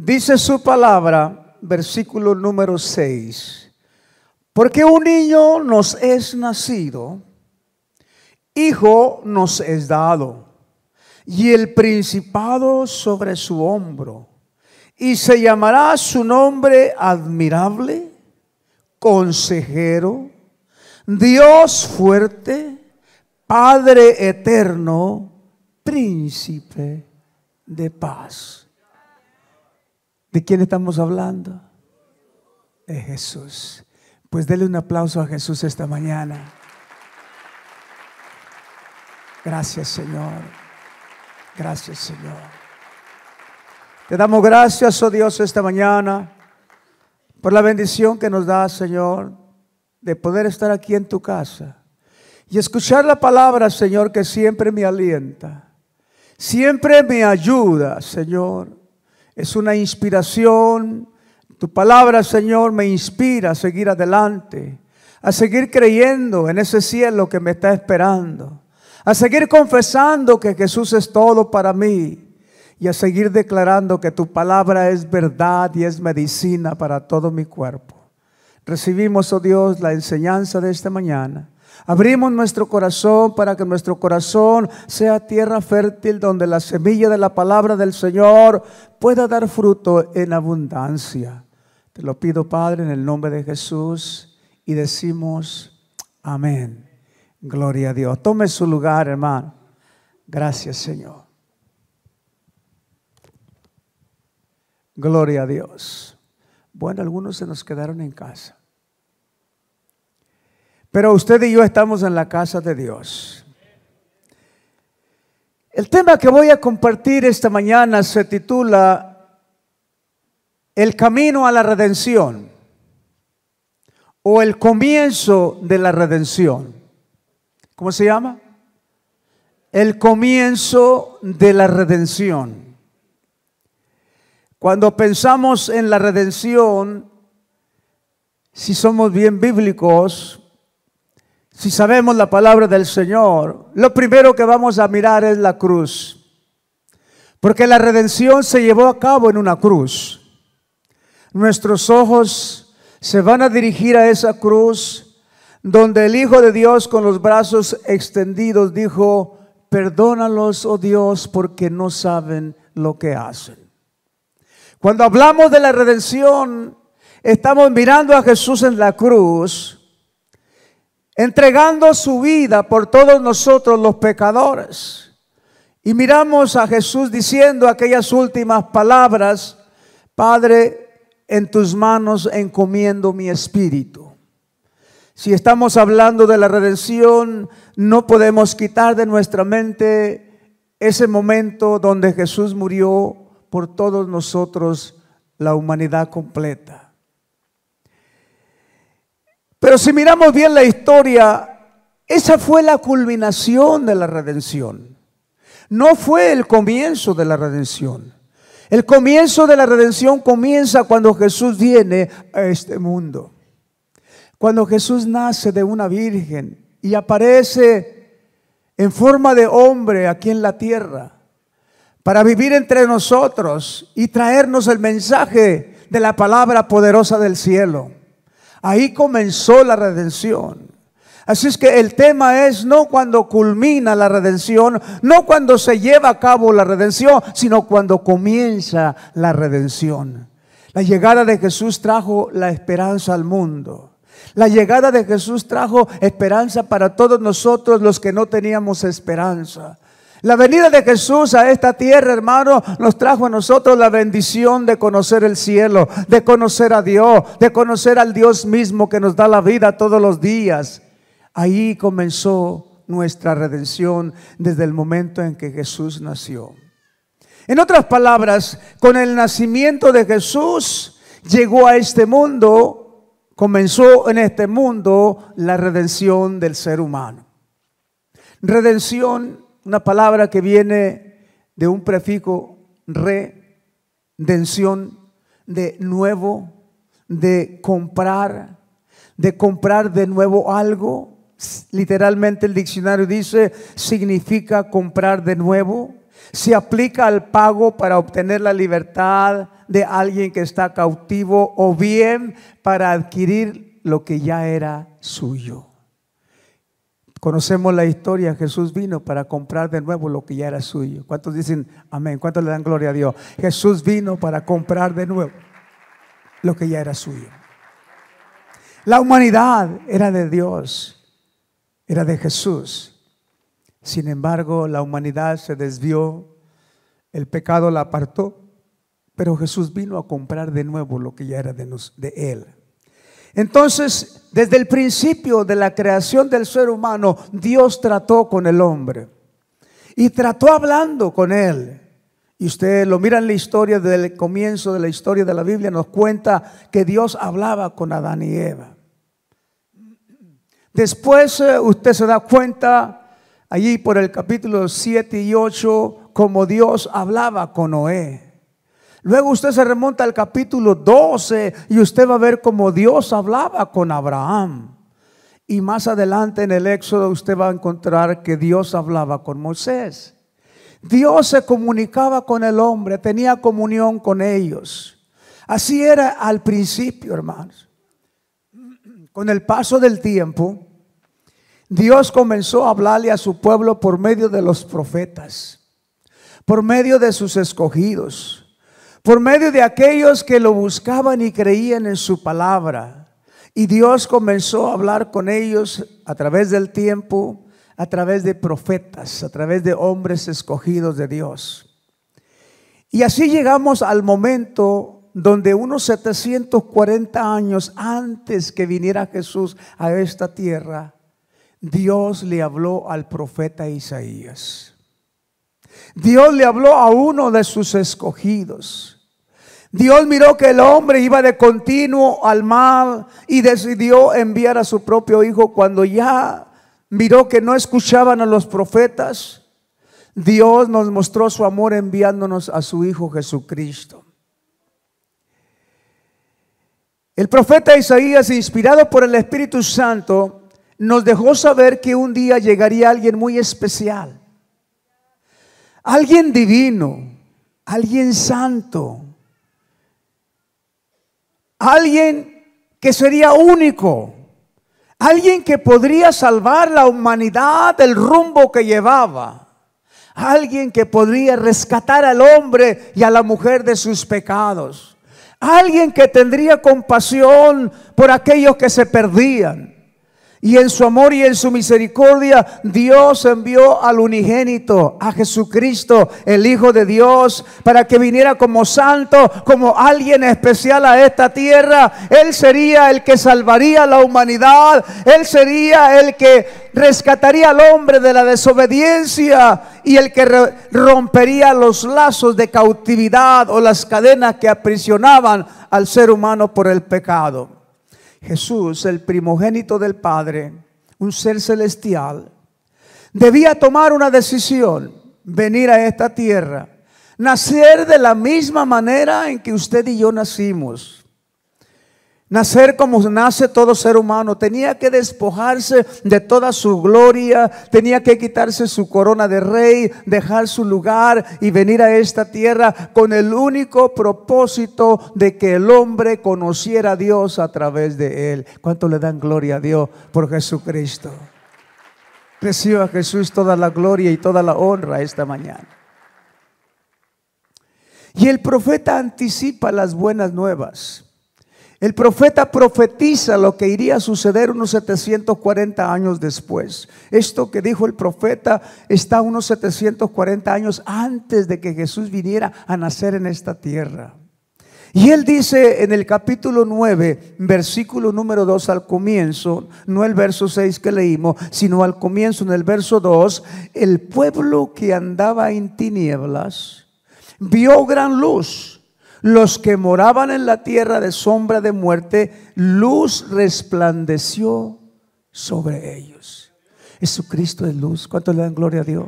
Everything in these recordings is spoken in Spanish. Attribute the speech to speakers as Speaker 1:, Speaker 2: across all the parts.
Speaker 1: Dice su palabra, versículo número 6, porque un niño nos es nacido, hijo nos es dado, y el principado sobre su hombro, y se llamará su nombre admirable, consejero, Dios fuerte, Padre eterno, príncipe de paz. ¿De quién estamos hablando? De Jesús. Pues dele un aplauso a Jesús esta mañana. Gracias Señor. Gracias Señor. Te damos gracias, oh Dios, esta mañana por la bendición que nos da Señor, de poder estar aquí en tu casa y escuchar la palabra, Señor, que siempre me alienta, siempre me ayuda, Señor, es una inspiración. Tu palabra, Señor, me inspira a seguir adelante, a seguir creyendo en ese cielo que me está esperando, a seguir confesando que Jesús es todo para mí y a seguir declarando que tu palabra es verdad y es medicina para todo mi cuerpo. Recibimos, oh Dios, la enseñanza de esta mañana. Abrimos nuestro corazón para que nuestro corazón sea tierra fértil donde la semilla de la palabra del Señor pueda dar fruto en abundancia. Te lo pido, Padre, en el nombre de Jesús y decimos amén. Gloria a Dios. Tome su lugar, hermano. Gracias, Señor. Gloria a Dios. Bueno, algunos se nos quedaron en casa. Pero usted y yo estamos en la casa de Dios. El tema que voy a compartir esta mañana se titula El camino a la redención o el comienzo de la redención. ¿Cómo se llama? El comienzo de la redención. Cuando pensamos en la redención, si somos bien bíblicos, si sabemos la palabra del Señor, lo primero que vamos a mirar es la cruz. Porque la redención se llevó a cabo en una cruz. Nuestros ojos se van a dirigir a esa cruz donde el Hijo de Dios con los brazos extendidos dijo, perdónalos, oh Dios, porque no saben lo que hacen. Cuando hablamos de la redención, estamos mirando a Jesús en la cruz entregando su vida por todos nosotros los pecadores. Y miramos a Jesús diciendo aquellas últimas palabras, Padre, en tus manos encomiendo mi espíritu. Si estamos hablando de la redención, no podemos quitar de nuestra mente ese momento donde Jesús murió por todos nosotros, la humanidad completa. Pero si miramos bien la historia, esa fue la culminación de la redención. No fue el comienzo de la redención. El comienzo de la redención comienza cuando Jesús viene a este mundo. Cuando Jesús nace de una virgen y aparece en forma de hombre aquí en la tierra para vivir entre nosotros y traernos el mensaje de la palabra poderosa del cielo. Ahí comenzó la redención. Así es que el tema es no cuando culmina la redención, no cuando se lleva a cabo la redención, sino cuando comienza la redención. La llegada de Jesús trajo la esperanza al mundo. La llegada de Jesús trajo esperanza para todos nosotros los que no teníamos esperanza. La venida de Jesús a esta tierra, hermano, nos trajo a nosotros la bendición de conocer el cielo, de conocer a Dios, de conocer al Dios mismo que nos da la vida todos los días. Ahí comenzó nuestra redención desde el momento en que Jesús nació. En otras palabras, con el nacimiento de Jesús llegó a este mundo, comenzó en este mundo la redención del ser humano. Redención una palabra que viene de un prefijo redención, de nuevo, de comprar, de comprar de nuevo algo. Literalmente el diccionario dice, significa comprar de nuevo. Se aplica al pago para obtener la libertad de alguien que está cautivo o bien para adquirir lo que ya era suyo. Conocemos la historia, Jesús vino para comprar de nuevo lo que ya era suyo. ¿Cuántos dicen amén? ¿Cuántos le dan gloria a Dios? Jesús vino para comprar de nuevo lo que ya era suyo. La humanidad era de Dios, era de Jesús. Sin embargo, la humanidad se desvió, el pecado la apartó, pero Jesús vino a comprar de nuevo lo que ya era de, de Él. Entonces, desde el principio de la creación del ser humano, Dios trató con el hombre y trató hablando con él. Y usted lo mira en la historia del comienzo de la historia de la Biblia, nos cuenta que Dios hablaba con Adán y Eva. Después eh, usted se da cuenta, allí por el capítulo 7 y 8, como Dios hablaba con Noé. Luego usted se remonta al capítulo 12 y usted va a ver cómo Dios hablaba con Abraham. Y más adelante en el Éxodo usted va a encontrar que Dios hablaba con Moisés. Dios se comunicaba con el hombre, tenía comunión con ellos. Así era al principio, hermanos. Con el paso del tiempo, Dios comenzó a hablarle a su pueblo por medio de los profetas, por medio de sus escogidos por medio de aquellos que lo buscaban y creían en su palabra. Y Dios comenzó a hablar con ellos a través del tiempo, a través de profetas, a través de hombres escogidos de Dios. Y así llegamos al momento donde unos 740 años antes que viniera Jesús a esta tierra, Dios le habló al profeta Isaías. Dios le habló a uno de sus escogidos. Dios miró que el hombre iba de continuo al mal y decidió enviar a su propio hijo cuando ya miró que no escuchaban a los profetas. Dios nos mostró su amor enviándonos a su Hijo Jesucristo. El profeta Isaías, inspirado por el Espíritu Santo, nos dejó saber que un día llegaría alguien muy especial alguien divino, alguien santo, alguien que sería único, alguien que podría salvar la humanidad del rumbo que llevaba. Alguien que podría rescatar al hombre y a la mujer de sus pecados. Alguien que tendría compasión por aquellos que se perdían. Y en su amor y en su misericordia, Dios envió al unigénito, a Jesucristo, el Hijo de Dios, para que viniera como santo, como alguien especial a esta tierra. Él sería el que salvaría a la humanidad. Él sería el que rescataría al hombre de la desobediencia y el que rompería los lazos de cautividad o las cadenas que aprisionaban al ser humano por el pecado. Jesús, el primogénito del Padre, un ser celestial, debía tomar una decisión, venir a esta tierra, nacer de la misma manera en que usted y yo nacimos. Nacer como nace todo ser humano, tenía que despojarse de toda su gloria, tenía que quitarse su corona de rey, dejar su lugar y venir a esta tierra con el único propósito de que el hombre conociera a Dios a través de él. ¿Cuánto le dan gloria a Dios por Jesucristo? Reciba a Jesús toda la gloria y toda la honra esta mañana. Y el profeta anticipa las buenas nuevas. El profeta profetiza lo que iría a suceder unos 740 años después. Esto que dijo el profeta está unos 740 años antes de que Jesús viniera a nacer en esta tierra. Y él dice en el capítulo 9, versículo número 2 al comienzo, no el verso 6 que leímos, sino al comienzo en el verso 2, el pueblo que andaba en tinieblas vio gran luz. Los que moraban en la tierra de sombra de muerte, luz resplandeció sobre ellos. Jesucristo es luz. ¿Cuánto le dan gloria a Dios?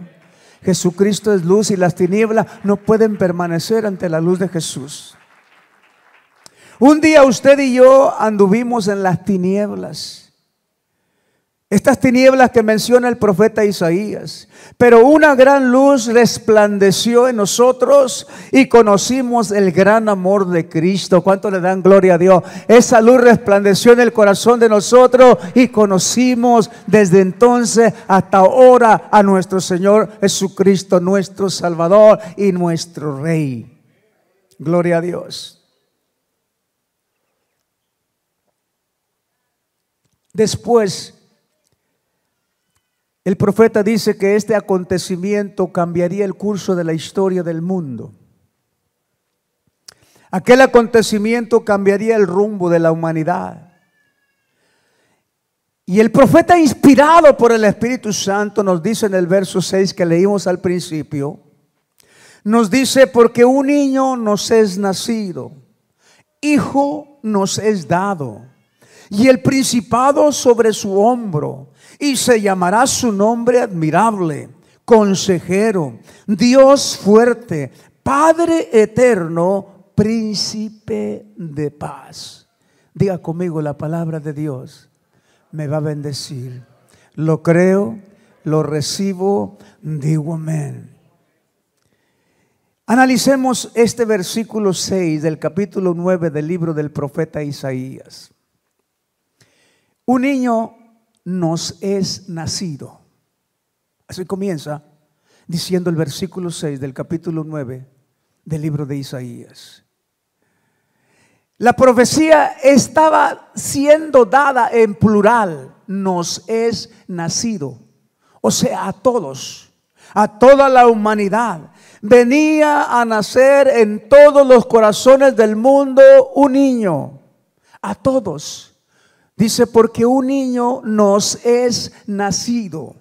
Speaker 1: Jesucristo es luz y las tinieblas no pueden permanecer ante la luz de Jesús. Un día usted y yo anduvimos en las tinieblas. Estas tinieblas que menciona el profeta Isaías. Pero una gran luz resplandeció en nosotros y conocimos el gran amor de Cristo. ¿Cuánto le dan gloria a Dios? Esa luz resplandeció en el corazón de nosotros y conocimos desde entonces hasta ahora a nuestro Señor Jesucristo, nuestro Salvador y nuestro Rey. Gloria a Dios. Después el profeta dice que este acontecimiento cambiaría el curso de la historia del mundo. Aquel acontecimiento cambiaría el rumbo de la humanidad. Y el profeta inspirado por el Espíritu Santo nos dice en el verso 6 que leímos al principio, nos dice, porque un niño nos es nacido, hijo nos es dado, y el principado sobre su hombro, y se llamará su nombre admirable, consejero, Dios fuerte, Padre eterno, príncipe de paz. Diga conmigo la palabra de Dios. Me va a bendecir. Lo creo, lo recibo, digo amén. Analicemos este versículo 6 del capítulo 9 del libro del profeta Isaías. Un niño nos es nacido. Así comienza diciendo el versículo 6 del capítulo 9 del libro de Isaías. La profecía estaba siendo dada en plural, nos es nacido, o sea, a todos, a toda la humanidad. Venía a nacer en todos los corazones del mundo un niño, a todos. Dice, porque un niño nos es nacido.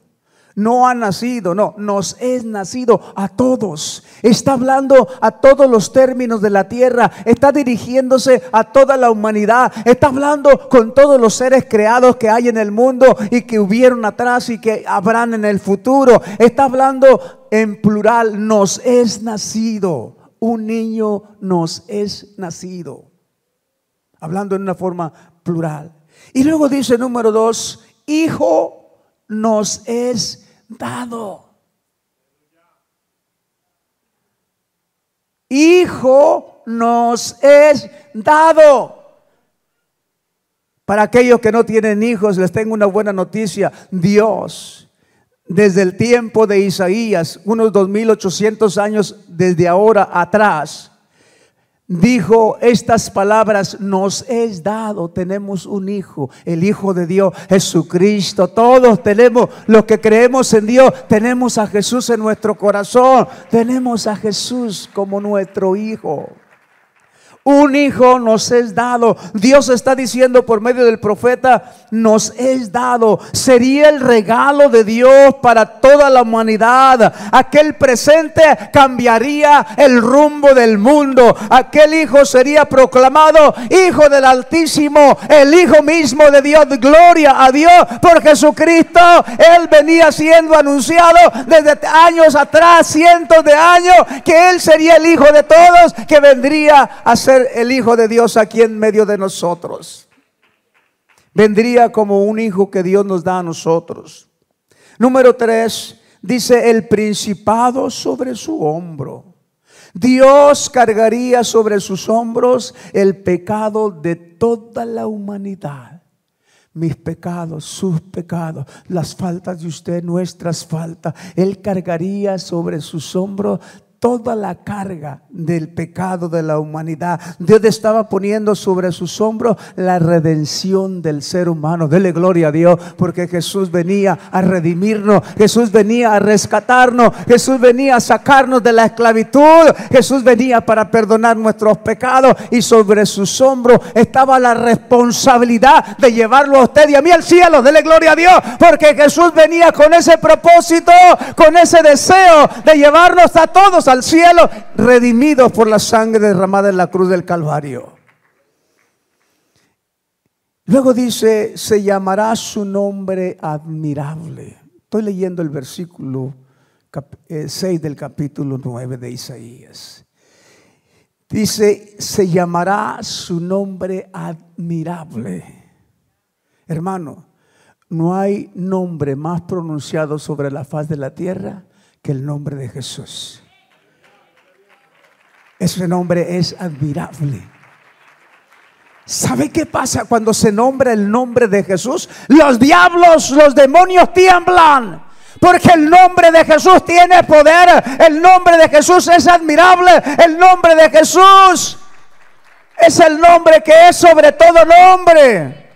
Speaker 1: No ha nacido, no, nos es nacido a todos. Está hablando a todos los términos de la tierra. Está dirigiéndose a toda la humanidad. Está hablando con todos los seres creados que hay en el mundo y que hubieron atrás y que habrán en el futuro. Está hablando en plural, nos es nacido. Un niño nos es nacido. Hablando en una forma plural. Y luego dice número dos, hijo nos es dado. Hijo nos es dado. Para aquellos que no tienen hijos, les tengo una buena noticia. Dios, desde el tiempo de Isaías, unos 2800 años desde ahora atrás, dijo estas palabras, nos es dado, tenemos un hijo, el Hijo de Dios, Jesucristo. Todos tenemos, los que creemos en Dios, tenemos a Jesús en nuestro corazón, tenemos a Jesús como nuestro Hijo. Un hijo nos es dado. Dios está diciendo por medio del profeta, nos es dado. Sería el regalo de Dios para toda la humanidad. Aquel presente cambiaría el rumbo del mundo. Aquel hijo sería proclamado hijo del Altísimo, el hijo mismo de Dios. Gloria a Dios por Jesucristo. Él venía siendo anunciado desde años atrás, cientos de años, que Él sería el hijo de todos, que vendría a ser el Hijo de Dios aquí en medio de nosotros. Vendría como un hijo que Dios nos da a nosotros. Número 3 dice el principado sobre su hombro. Dios cargaría sobre sus hombros el pecado de toda la humanidad. Mis pecados, sus pecados, las faltas de usted, nuestras faltas. Él cargaría sobre sus hombros toda la carga del pecado de la humanidad. Dios estaba poniendo sobre sus hombros la redención del ser humano. Dele gloria a Dios porque Jesús venía a redimirnos, Jesús venía a rescatarnos, Jesús venía a sacarnos de la esclavitud, Jesús venía para perdonar nuestros pecados y sobre sus hombros estaba la responsabilidad de llevarlo a usted y a mí al cielo. Dele gloria a Dios porque Jesús venía con ese propósito, con ese deseo de llevarnos a todos al cielo, redimidos por la sangre derramada en la cruz del Calvario. Luego dice, se llamará su nombre admirable. Estoy leyendo el versículo 6 eh, del capítulo 9 de Isaías. Dice, se llamará su nombre admirable. Hermano, no hay nombre más pronunciado sobre la faz de la tierra que el nombre de Jesús. Ese nombre es admirable. ¿Sabe qué pasa cuando se nombra el nombre de Jesús? Los diablos, los demonios tiemblan. Porque el nombre de Jesús tiene poder. El nombre de Jesús es admirable. El nombre de Jesús es el nombre que es sobre todo nombre.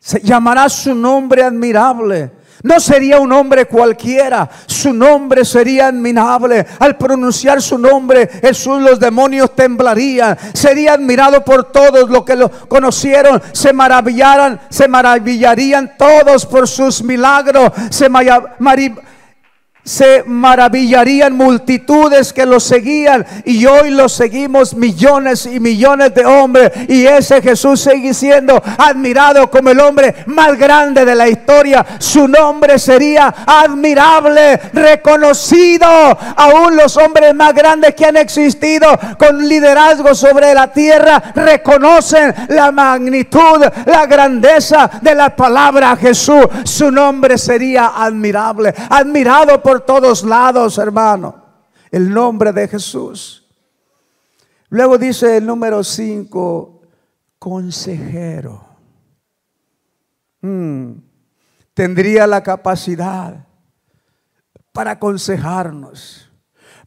Speaker 1: Se llamará su nombre admirable. No sería un hombre cualquiera, su nombre sería admirable. Al pronunciar su nombre, Jesús, los demonios temblarían. Sería admirado por todos los que lo conocieron, se maravillaran, se maravillarían todos por sus milagros, se maravillarían se maravillarían multitudes que lo seguían y hoy lo seguimos millones y millones de hombres y ese Jesús sigue siendo admirado como el hombre más grande de la historia. Su nombre sería admirable, reconocido. Aún los hombres más grandes que han existido con liderazgo sobre la tierra reconocen la magnitud, la grandeza de la palabra Jesús. Su nombre sería admirable, admirado por por todos lados, hermano. El nombre de Jesús. Luego dice el número 5, consejero. Hmm. Tendría la capacidad para aconsejarnos,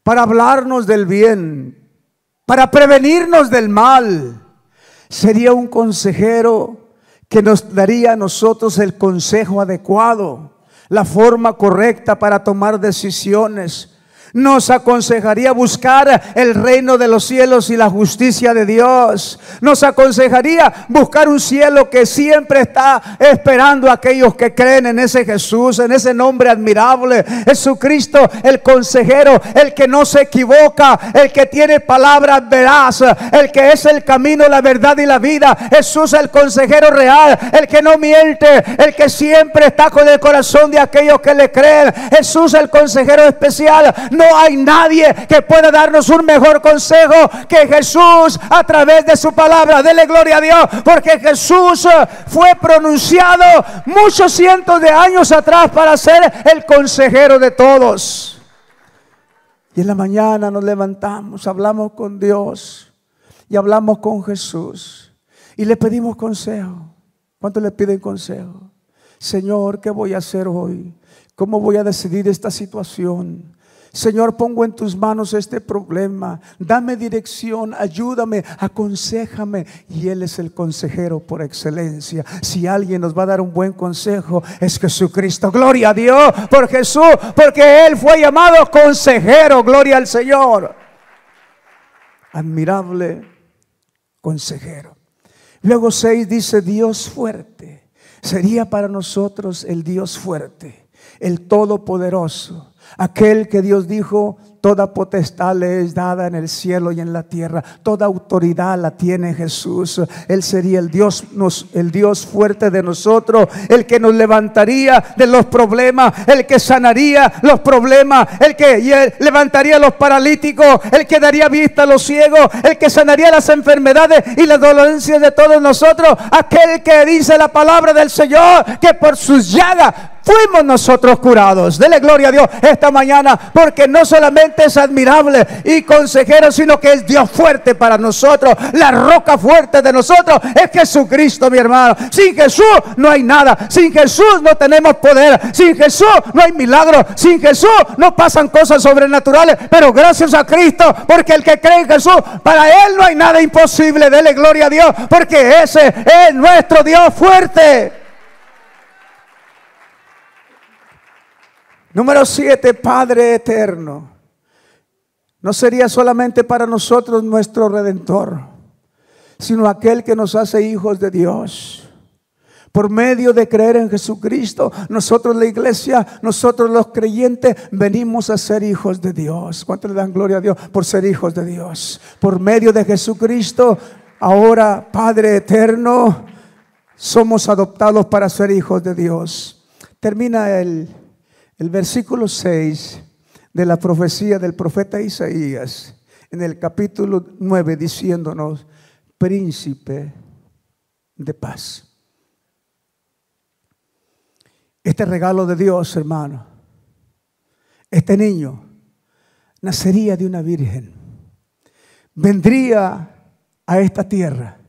Speaker 1: para hablarnos del bien, para prevenirnos del mal. Sería un consejero que nos daría a nosotros el consejo adecuado la forma correcta para tomar decisiones, nos aconsejaría buscar el reino de los cielos y la justicia de Dios. Nos aconsejaría buscar un cielo que siempre está esperando a aquellos que creen en ese Jesús, en ese nombre admirable. Jesucristo, el consejero, el que no se equivoca, el que tiene palabras veraz, el que es el camino, la verdad y la vida. Jesús, el consejero real, el que no miente, el que siempre está con el corazón de aquellos que le creen. Jesús, el consejero especial no hay nadie que pueda darnos un mejor consejo que Jesús a través de su palabra. Dele gloria a Dios, porque Jesús eh, fue pronunciado muchos cientos de años atrás para ser el consejero de todos. Y en la mañana nos levantamos, hablamos con Dios y hablamos con Jesús y le pedimos consejo. ¿Cuánto le piden consejo? Señor, ¿qué voy a hacer hoy? ¿Cómo voy a decidir esta situación? Señor, pongo en tus manos este problema. Dame dirección, ayúdame, aconsejame. Y Él es el consejero por excelencia. Si alguien nos va a dar un buen consejo, es Jesucristo. Gloria a Dios por Jesús, porque Él fue llamado consejero. Gloria al Señor. Admirable consejero. Luego 6 dice, Dios fuerte. Sería para nosotros el Dios fuerte, el todopoderoso Aquel que Dios dijo, toda potestad le es dada en el cielo y en la tierra. Toda autoridad la tiene Jesús. Él sería el Dios, nos, el Dios fuerte de nosotros, el que nos levantaría de los problemas, el que sanaría los problemas, el que levantaría a los paralíticos, el que daría vista a los ciegos, el que sanaría las enfermedades y las dolencias de todos nosotros. Aquel que dice la palabra del Señor, que por sus llagas fuimos nosotros curados. Dele gloria a Dios esta mañana, porque no solamente es admirable y consejero, sino que es Dios fuerte para nosotros. La roca fuerte de nosotros es Jesucristo, mi hermano. Sin Jesús no hay nada. Sin Jesús no tenemos poder. Sin Jesús no hay milagro Sin Jesús no pasan cosas sobrenaturales. Pero gracias a Cristo, porque el que cree en Jesús, para Él no hay nada imposible. Dele gloria a Dios, porque ese es nuestro Dios fuerte. Número 7, Padre Eterno no sería solamente para nosotros nuestro redentor, sino aquel que nos hace hijos de Dios. Por medio de creer en Jesucristo, nosotros la iglesia, nosotros los creyentes, venimos a ser hijos de Dios. ¿Cuánto le dan gloria a Dios por ser hijos de Dios? Por medio de Jesucristo, ahora Padre eterno, somos adoptados para ser hijos de Dios. Termina el, el versículo 6 de la profecía del profeta Isaías en el capítulo 9 diciéndonos, príncipe de paz. Este regalo de Dios, hermano, este niño nacería de una virgen, vendría a esta tierra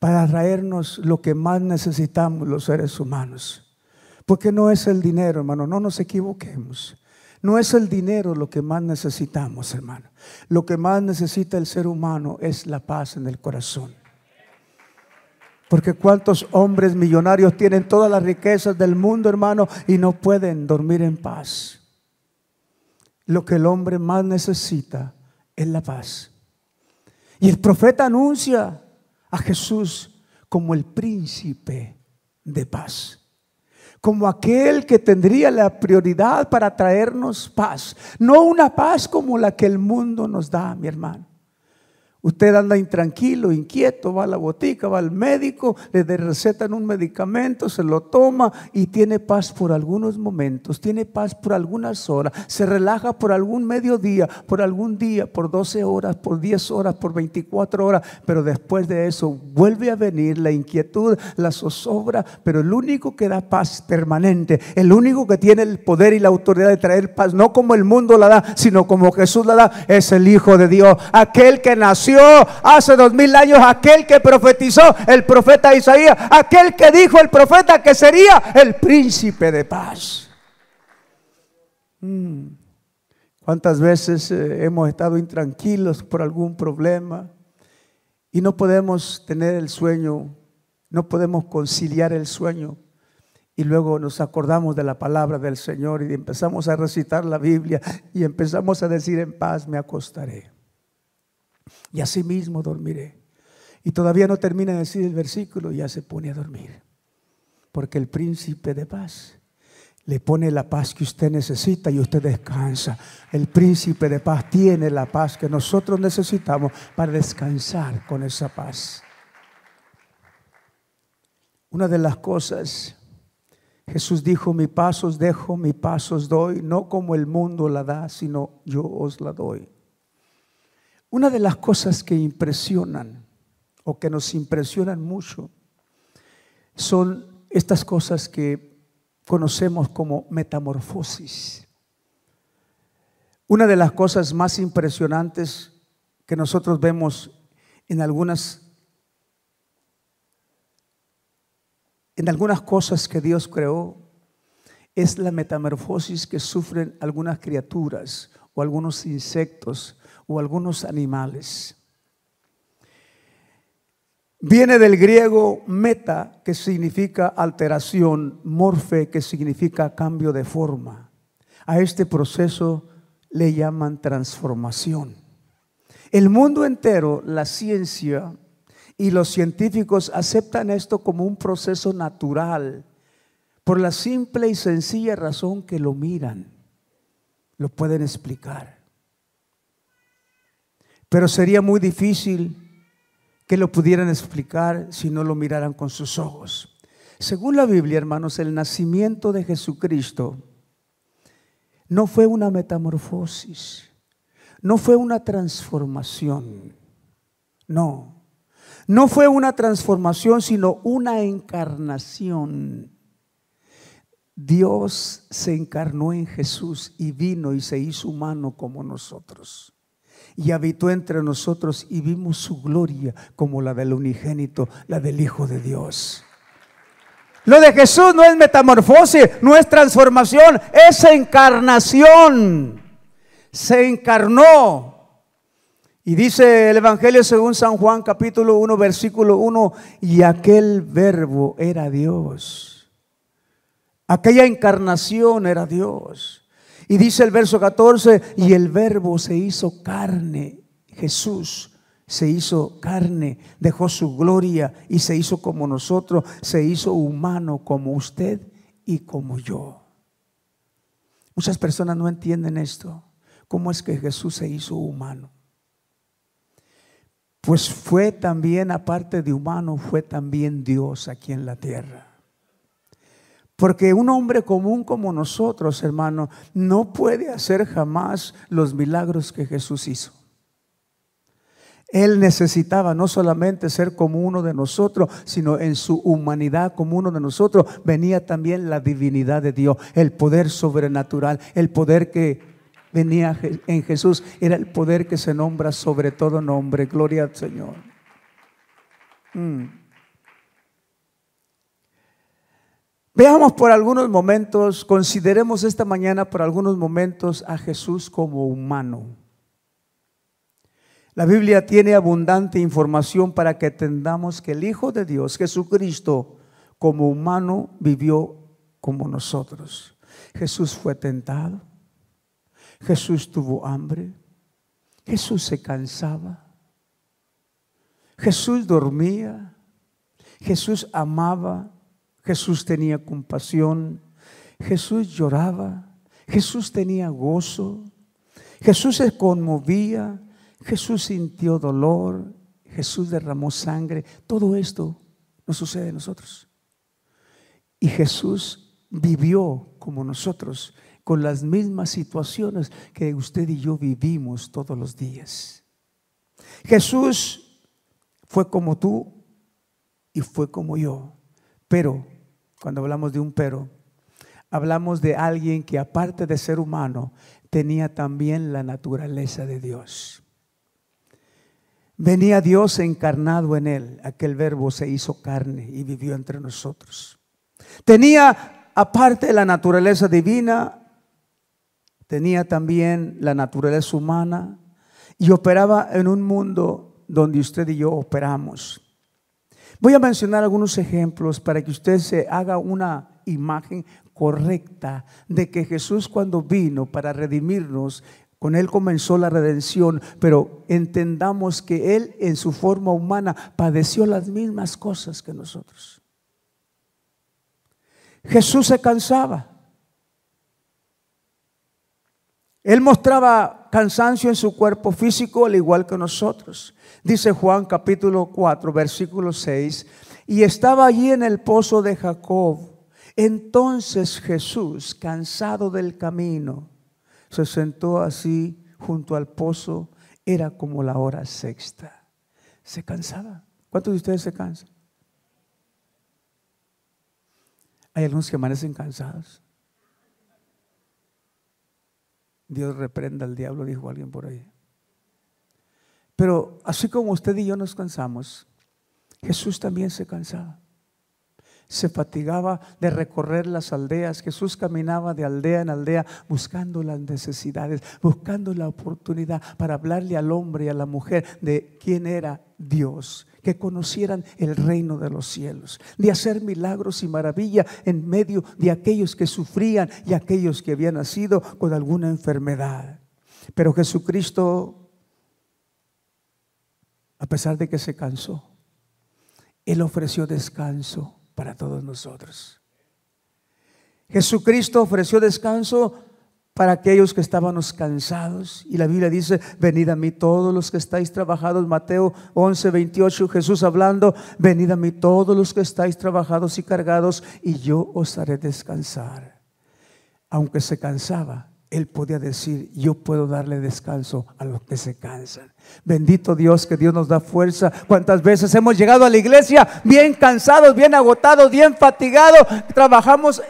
Speaker 1: para traernos lo que más necesitamos los seres humanos. Porque no es el dinero, hermano, no nos equivoquemos. No es el dinero lo que más necesitamos, hermano. Lo que más necesita el ser humano es la paz en el corazón. Porque cuántos hombres millonarios tienen todas las riquezas del mundo, hermano, y no pueden dormir en paz. Lo que el hombre más necesita es la paz. Y el profeta anuncia a Jesús como el príncipe de paz como aquel que tendría la prioridad para traernos paz. No una paz como la que el mundo nos da, mi hermano. Usted anda intranquilo, inquieto, va a la botica, va al médico, le recetan un medicamento, se lo toma y tiene paz por algunos momentos, tiene paz por algunas horas, se relaja por algún mediodía, por algún día, por 12 horas, por 10 horas, por 24 horas, pero después de eso vuelve a venir la inquietud, la zozobra, pero el único que da paz permanente, el único que tiene el poder y la autoridad de traer paz, no como el mundo la da, sino como Jesús la da, es el Hijo de Dios, aquel que nació hace dos mil años aquel que profetizó el profeta Isaías, aquel que dijo el profeta que sería el príncipe de paz. Mm. ¿Cuántas veces eh, hemos estado intranquilos por algún problema y no podemos tener el sueño, no podemos conciliar el sueño y luego nos acordamos de la palabra del Señor y empezamos a recitar la Biblia y empezamos a decir en paz me acostaré y así mismo dormiré. Y todavía no termina de decir el versículo, Y ya se pone a dormir. Porque el príncipe de paz le pone la paz que usted necesita y usted descansa. El príncipe de paz tiene la paz que nosotros necesitamos para descansar con esa paz. Una de las cosas, Jesús dijo, mi paso os dejo, mi paso os doy, no como el mundo la da, sino yo os la doy. Una de las cosas que impresionan o que nos impresionan mucho son estas cosas que conocemos como metamorfosis. Una de las cosas más impresionantes que nosotros vemos en algunas en algunas cosas que Dios creó es la metamorfosis que sufren algunas criaturas o algunos insectos o algunos animales. Viene del griego meta, que significa alteración, morfe, que significa cambio de forma. A este proceso le llaman transformación. El mundo entero, la ciencia y los científicos aceptan esto como un proceso natural, por la simple y sencilla razón que lo miran, lo pueden explicar. Pero sería muy difícil que lo pudieran explicar si no lo miraran con sus ojos. Según la Biblia, hermanos, el nacimiento de Jesucristo no fue una metamorfosis, no fue una transformación, no. No fue una transformación, sino una encarnación. Dios se encarnó en Jesús y vino y se hizo humano como nosotros y habitó entre nosotros y vimos su gloria como la del unigénito, la del Hijo de Dios. Lo de Jesús no es metamorfosis, no es transformación, es encarnación. Se encarnó. Y dice el Evangelio según San Juan capítulo 1 versículo 1, y aquel verbo era Dios. Aquella encarnación era Dios. Y dice el verso 14, y el verbo se hizo carne, Jesús se hizo carne, dejó su gloria y se hizo como nosotros, se hizo humano como usted y como yo. Muchas personas no entienden esto. ¿Cómo es que Jesús se hizo humano? Pues fue también, aparte de humano, fue también Dios aquí en la tierra. Porque un hombre común como nosotros, hermano, no puede hacer jamás los milagros que Jesús hizo. Él necesitaba no solamente ser como uno de nosotros, sino en su humanidad como uno de nosotros venía también la divinidad de Dios, el poder sobrenatural, el poder que venía en Jesús, era el poder que se nombra sobre todo nombre. Gloria al Señor. Mm. Veamos por algunos momentos, consideremos esta mañana por algunos momentos a Jesús como humano. La Biblia tiene abundante información para que entendamos que el Hijo de Dios, Jesucristo, como humano vivió como nosotros. Jesús fue tentado, Jesús tuvo hambre, Jesús se cansaba, Jesús dormía, Jesús amaba, Jesús tenía compasión, Jesús lloraba, Jesús tenía gozo, Jesús se conmovía, Jesús sintió dolor, Jesús derramó sangre. Todo esto nos sucede a nosotros. Y Jesús vivió como nosotros, con las mismas situaciones que usted y yo vivimos todos los días. Jesús fue como tú y fue como yo, pero cuando hablamos de un pero, hablamos de alguien que aparte de ser humano, tenía también la naturaleza de Dios. Venía Dios encarnado en él, aquel verbo se hizo carne y vivió entre nosotros. Tenía, aparte la naturaleza divina, tenía también la naturaleza humana y operaba en un mundo donde usted y yo operamos. Voy a mencionar algunos ejemplos para que usted se haga una imagen correcta de que Jesús cuando vino para redimirnos, con Él comenzó la redención, pero entendamos que Él en su forma humana padeció las mismas cosas que nosotros. Jesús se cansaba. Él mostraba cansancio en su cuerpo físico, al igual que nosotros. Dice Juan capítulo 4, versículo 6, y estaba allí en el pozo de Jacob. Entonces Jesús, cansado del camino, se sentó así junto al pozo. Era como la hora sexta. Se cansaba. ¿Cuántos de ustedes se cansan? Hay algunos que amanecen cansados. Dios reprenda al diablo, dijo alguien por ahí. Pero así como usted y yo nos cansamos, Jesús también se cansaba. Se fatigaba de recorrer las aldeas. Jesús caminaba de aldea en aldea buscando las necesidades, buscando la oportunidad para hablarle al hombre y a la mujer de quién era Dios que conocieran el reino de los cielos, de hacer milagros y maravilla en medio de aquellos que sufrían y aquellos que habían nacido con alguna enfermedad. Pero Jesucristo, a pesar de que se cansó, Él ofreció descanso para todos nosotros. Jesucristo ofreció descanso para aquellos que estábamos cansados. Y la Biblia dice, venid a mí todos los que estáis trabajados. Mateo 11, 28, Jesús hablando, venid a mí todos los que estáis trabajados y cargados, y yo os haré descansar. Aunque se cansaba, él podía decir, yo puedo darle descanso a los que se cansan. Bendito Dios, que Dios nos da fuerza. Cuántas veces hemos llegado a la iglesia bien cansados, bien agotados, bien fatigados. Trabajamos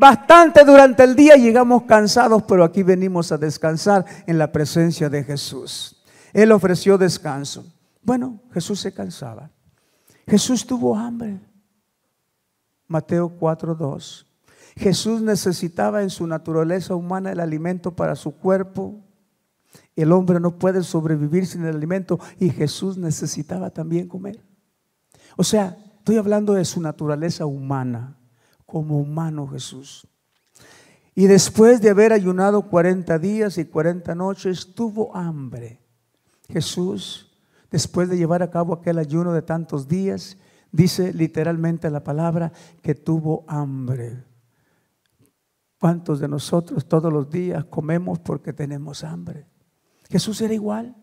Speaker 1: bastante durante el día, llegamos cansados, pero aquí venimos a descansar en la presencia de Jesús. Él ofreció descanso. Bueno, Jesús se cansaba. Jesús tuvo hambre. Mateo 4:2. Jesús necesitaba en su naturaleza humana el alimento para su cuerpo. El hombre no puede sobrevivir sin el alimento y Jesús necesitaba también comer. O sea, estoy hablando de su naturaleza humana como humano Jesús. Y después de haber ayunado 40 días y 40 noches, tuvo hambre. Jesús, después de llevar a cabo aquel ayuno de tantos días, dice literalmente la palabra que tuvo hambre. ¿Cuántos de nosotros todos los días comemos porque tenemos hambre? Jesús era igual.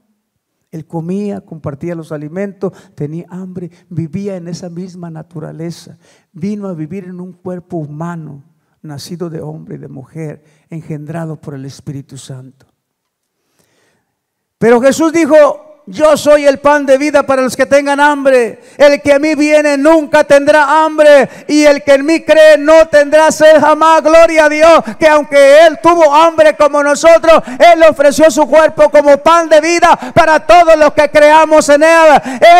Speaker 1: Él comía, compartía los alimentos, tenía hambre, vivía en esa misma naturaleza. Vino a vivir en un cuerpo humano, nacido de hombre y de mujer, engendrado por el Espíritu Santo. Pero Jesús dijo, yo soy el pan de vida para los que tengan hambre. El que a mí viene nunca tendrá hambre. Y el que en mí cree no tendrá sed jamás. Gloria a Dios. Que aunque Él tuvo hambre como nosotros, Él ofreció su cuerpo como pan de vida para todos los que creamos en Él.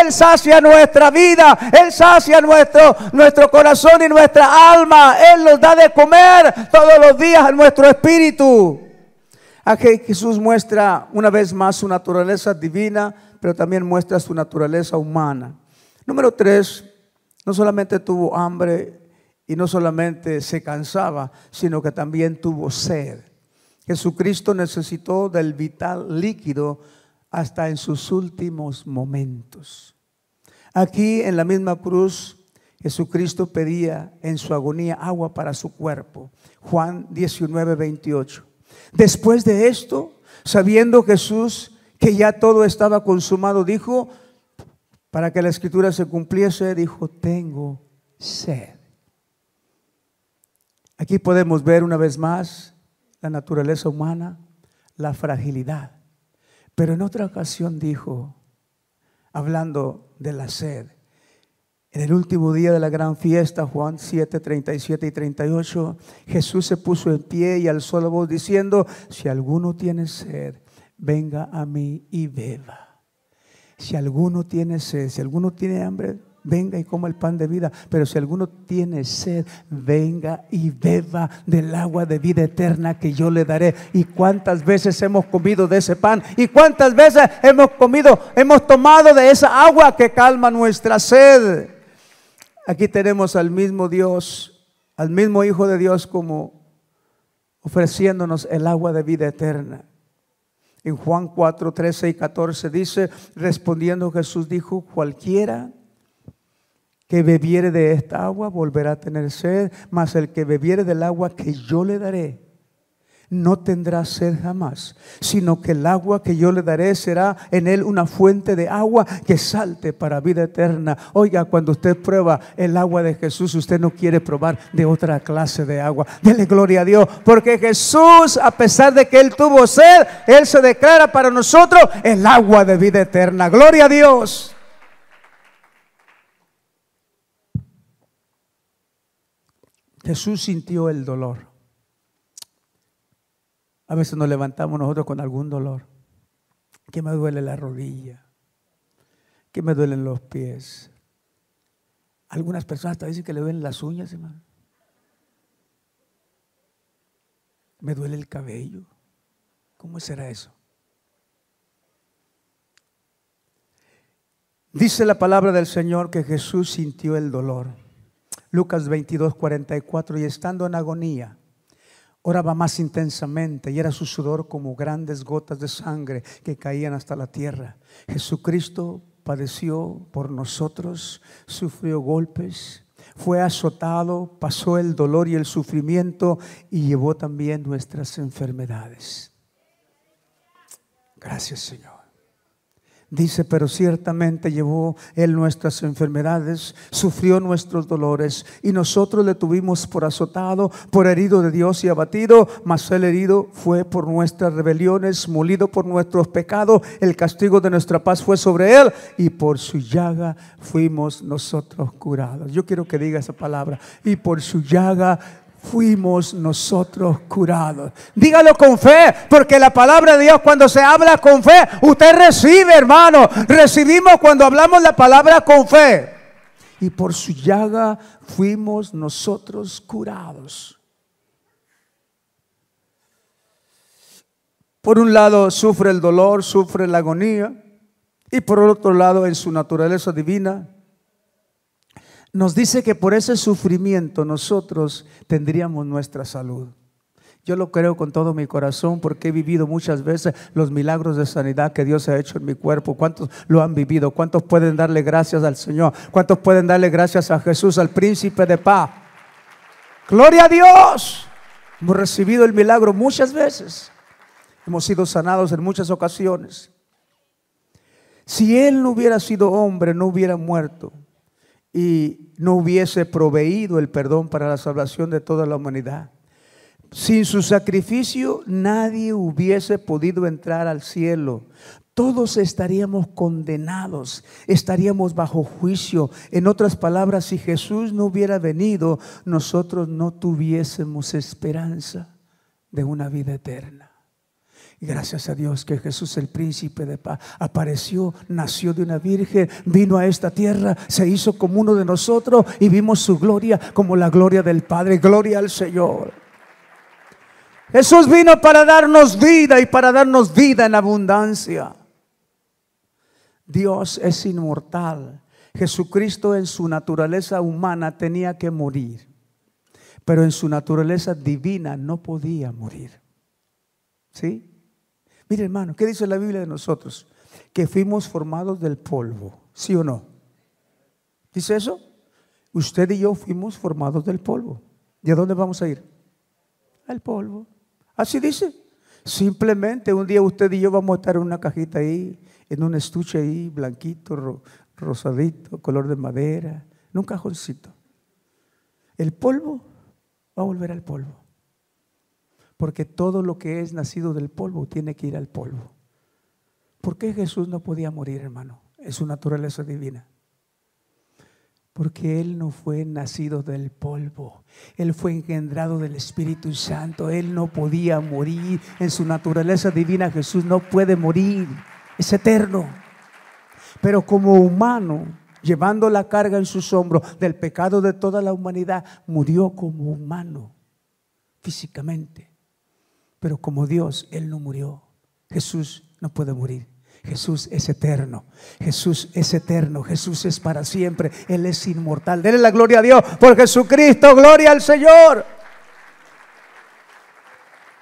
Speaker 1: Él sacia nuestra vida. Él sacia nuestro, nuestro corazón y nuestra alma. Él nos da de comer todos los días a nuestro espíritu. Aquí Jesús muestra una vez más su naturaleza divina, pero también muestra su naturaleza humana. Número tres, no solamente tuvo hambre y no solamente se cansaba, sino que también tuvo sed. Jesucristo necesitó del vital líquido hasta en sus últimos momentos. Aquí en la misma cruz, Jesucristo pedía en su agonía agua para su cuerpo. Juan 19, 28. Después de esto, sabiendo Jesús que ya todo estaba consumado, dijo, para que la escritura se cumpliese, dijo, tengo sed. Aquí podemos ver una vez más la naturaleza humana, la fragilidad. Pero en otra ocasión dijo, hablando de la sed, en el último día de la gran fiesta, Juan 7, 37 y 38, Jesús se puso en pie y alzó la voz diciendo, si alguno tiene sed, venga a mí y beba. Si alguno tiene sed, si alguno tiene hambre, venga y coma el pan de vida. Pero si alguno tiene sed, venga y beba del agua de vida eterna que yo le daré. ¿Y cuántas veces hemos comido de ese pan? ¿Y cuántas veces hemos comido, hemos tomado de esa agua que calma nuestra sed? Aquí tenemos al mismo Dios, al mismo Hijo de Dios como ofreciéndonos el agua de vida eterna. En Juan 4, 13 y 14 dice, respondiendo Jesús dijo, cualquiera que bebiere de esta agua volverá a tener sed, mas el que bebiere del agua que yo le daré no tendrá sed jamás, sino que el agua que yo le daré será en él una fuente de agua que salte para vida eterna. Oiga, cuando usted prueba el agua de Jesús, usted no quiere probar de otra clase de agua. Dele gloria a Dios, porque Jesús, a pesar de que él tuvo sed, él se declara para nosotros el agua de vida eterna. Gloria a Dios. Jesús sintió el dolor. A veces nos levantamos nosotros con algún dolor. Que me duele la rodilla. Que me duelen los pies. Algunas personas hasta dicen que le duelen las uñas, hermano. Me duele el cabello. ¿Cómo será eso? Dice la palabra del Señor que Jesús sintió el dolor. Lucas 22, 44, y estando en agonía, Oraba más intensamente y era su sudor como grandes gotas de sangre que caían hasta la tierra. Jesucristo padeció por nosotros, sufrió golpes, fue azotado, pasó el dolor y el sufrimiento y llevó también nuestras enfermedades. Gracias Señor. Dice, pero ciertamente llevó Él nuestras enfermedades, sufrió nuestros dolores, y nosotros le tuvimos por azotado, por herido de Dios y abatido, mas el herido fue por nuestras rebeliones, molido por nuestros pecados, el castigo de nuestra paz fue sobre Él, y por su llaga fuimos nosotros curados. Yo quiero que diga esa palabra, y por su llaga fuimos nosotros curados. Dígalo con fe, porque la palabra de Dios cuando se habla con fe, usted recibe, hermano. Recibimos cuando hablamos la palabra con fe. Y por su llaga fuimos nosotros curados. Por un lado sufre el dolor, sufre la agonía, y por otro lado en su naturaleza divina nos dice que por ese sufrimiento nosotros tendríamos nuestra salud. Yo lo creo con todo mi corazón porque he vivido muchas veces los milagros de sanidad que Dios ha hecho en mi cuerpo. ¿Cuántos lo han vivido? ¿Cuántos pueden darle gracias al Señor? ¿Cuántos pueden darle gracias a Jesús, al príncipe de paz? Gloria a Dios. Hemos recibido el milagro muchas veces. Hemos sido sanados en muchas ocasiones. Si Él no hubiera sido hombre, no hubiera muerto y no hubiese proveído el perdón para la salvación de toda la humanidad. Sin su sacrificio nadie hubiese podido entrar al cielo. Todos estaríamos condenados, estaríamos bajo juicio. En otras palabras, si Jesús no hubiera venido, nosotros no tuviésemos esperanza de una vida eterna gracias a Dios que Jesús el príncipe de paz apareció, nació de una virgen, vino a esta tierra, se hizo como uno de nosotros y vimos su gloria como la gloria del Padre. Gloria al Señor. Jesús vino para darnos vida y para darnos vida en abundancia. Dios es inmortal. Jesucristo en su naturaleza humana tenía que morir, pero en su naturaleza divina no podía morir. ¿Sí? Mire, hermano, ¿qué dice la Biblia de nosotros? Que fuimos formados del polvo, ¿sí o no? ¿Dice eso? Usted y yo fuimos formados del polvo. ¿Y a dónde vamos a ir? Al polvo. Así dice. Simplemente un día usted y yo vamos a estar en una cajita ahí, en un estuche ahí, blanquito, rosadito, color de madera, en un cajoncito. El polvo va a volver al polvo porque todo lo que es nacido del polvo tiene que ir al polvo. ¿Por qué Jesús no podía morir, hermano? Es su naturaleza divina. Porque Él no fue nacido del polvo, Él fue engendrado del Espíritu Santo, Él no podía morir. En su naturaleza divina Jesús no puede morir, es eterno. Pero como humano, llevando la carga en sus hombros del pecado de toda la humanidad, murió como humano, físicamente. Pero como Dios, Él no murió. Jesús no puede morir. Jesús es eterno. Jesús es eterno. Jesús es para siempre. Él es inmortal. Denle la gloria a Dios por Jesucristo. Gloria al Señor.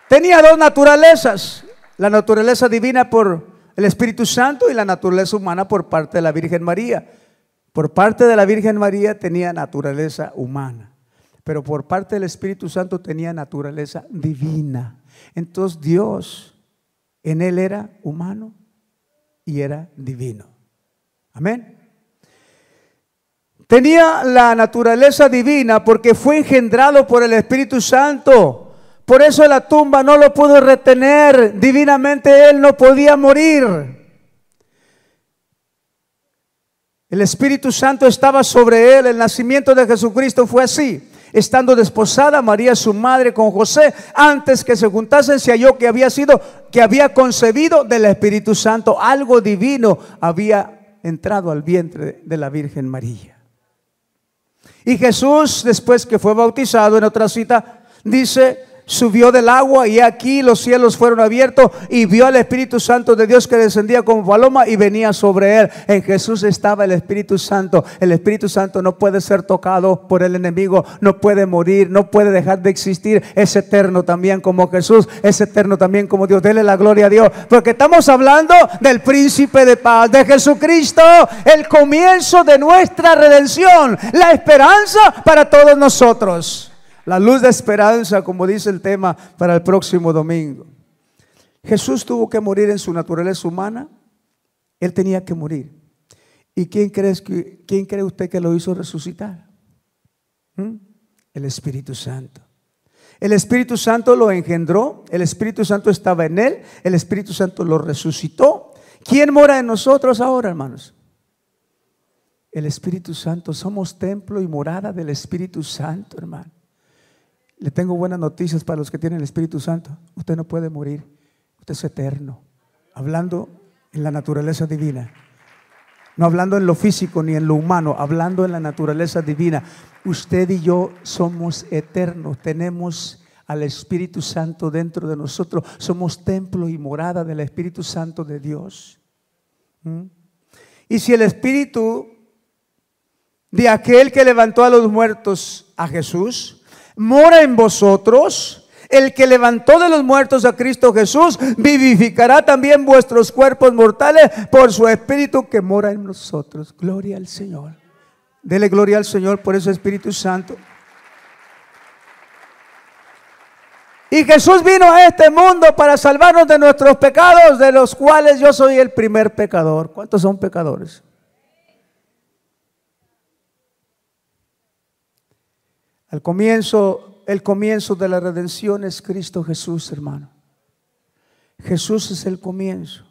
Speaker 1: Tenía dos naturalezas. La naturaleza divina por el Espíritu Santo y la naturaleza humana por parte de la Virgen María. Por parte de la Virgen María tenía naturaleza humana, pero por parte del Espíritu Santo tenía naturaleza divina. Entonces Dios en él era humano y era divino. Amén. Tenía la naturaleza divina porque fue engendrado por el Espíritu Santo. Por eso la tumba no lo pudo retener. Divinamente él no podía morir. El Espíritu Santo estaba sobre él. El nacimiento de Jesucristo fue así. Estando desposada María su madre con José, antes que se juntasen se halló que había sido que había concebido del Espíritu Santo, algo divino había entrado al vientre de la Virgen María. Y Jesús, después que fue bautizado en otra cita, dice, subió del agua y aquí los cielos fueron abiertos y vio al Espíritu Santo de Dios que descendía como paloma y venía sobre él. En Jesús estaba el Espíritu Santo. El Espíritu Santo no puede ser tocado por el enemigo, no puede morir, no puede dejar de existir. Es eterno también como Jesús, es eterno también como Dios. Dele la gloria a Dios, porque estamos hablando del príncipe de paz, de Jesucristo, el comienzo de nuestra redención, la esperanza para todos nosotros. La luz de esperanza, como dice el tema para el próximo domingo. Jesús tuvo que morir en su naturaleza humana. Él tenía que morir. ¿Y quién, crees que, quién cree usted que lo hizo resucitar? ¿Mm? El Espíritu Santo. El Espíritu Santo lo engendró, el Espíritu Santo estaba en él, el Espíritu Santo lo resucitó. ¿Quién mora en nosotros ahora, hermanos? El Espíritu Santo. Somos templo y morada del Espíritu Santo, hermano. Le tengo buenas noticias para los que tienen el Espíritu Santo. Usted no puede morir. Usted es eterno. Hablando en la naturaleza divina. No hablando en lo físico ni en lo humano, hablando en la naturaleza divina. Usted y yo somos eternos, tenemos al Espíritu Santo dentro de nosotros, somos templo y morada del Espíritu Santo de Dios. ¿Mm? Y si el Espíritu de aquel que levantó a los muertos a Jesús mora en vosotros. El que levantó de los muertos a Cristo Jesús vivificará también vuestros cuerpos mortales por su Espíritu que mora en nosotros. Gloria al Señor. Dele gloria al Señor por ese Espíritu Santo. Y Jesús vino a este mundo para salvarnos de nuestros pecados, de los cuales yo soy el primer pecador. ¿Cuántos son pecadores? El comienzo, el comienzo de la redención es Cristo Jesús, hermano. Jesús es el comienzo.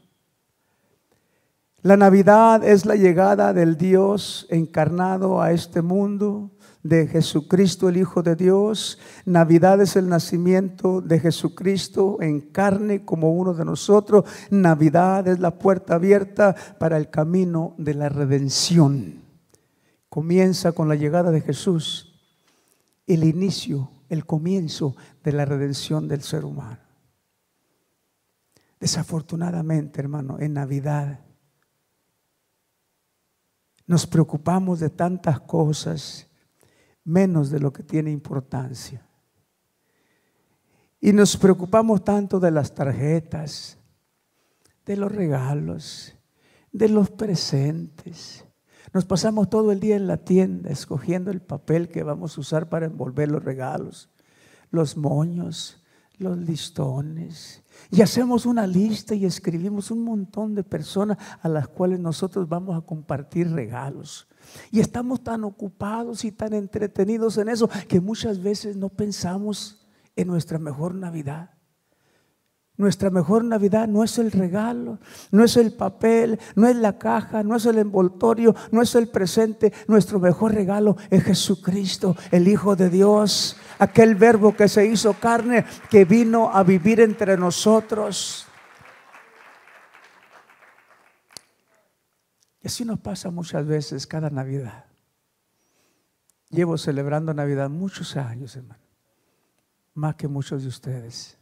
Speaker 1: La Navidad es la llegada del Dios encarnado a este mundo, de Jesucristo el Hijo de Dios. Navidad es el nacimiento de Jesucristo en carne como uno de nosotros. Navidad es la puerta abierta para el camino de la redención. Comienza con la llegada de Jesús el inicio, el comienzo de la redención del ser humano. Desafortunadamente, hermano, en Navidad nos preocupamos de tantas cosas menos de lo que tiene importancia. Y nos preocupamos tanto de las tarjetas, de los regalos, de los presentes, nos pasamos todo el día en la tienda escogiendo el papel que vamos a usar para envolver los regalos, los moños, los listones. Y hacemos una lista y escribimos un montón de personas a las cuales nosotros vamos a compartir regalos. Y estamos tan ocupados y tan entretenidos en eso que muchas veces no pensamos en nuestra mejor Navidad. Nuestra mejor Navidad no es el regalo, no es el papel, no es la caja, no es el envoltorio, no es el presente. Nuestro mejor regalo es Jesucristo, el Hijo de Dios, aquel verbo que se hizo carne, que vino a vivir entre nosotros. Y así nos pasa muchas veces cada Navidad. Llevo celebrando Navidad muchos años, hermano, más que muchos de ustedes.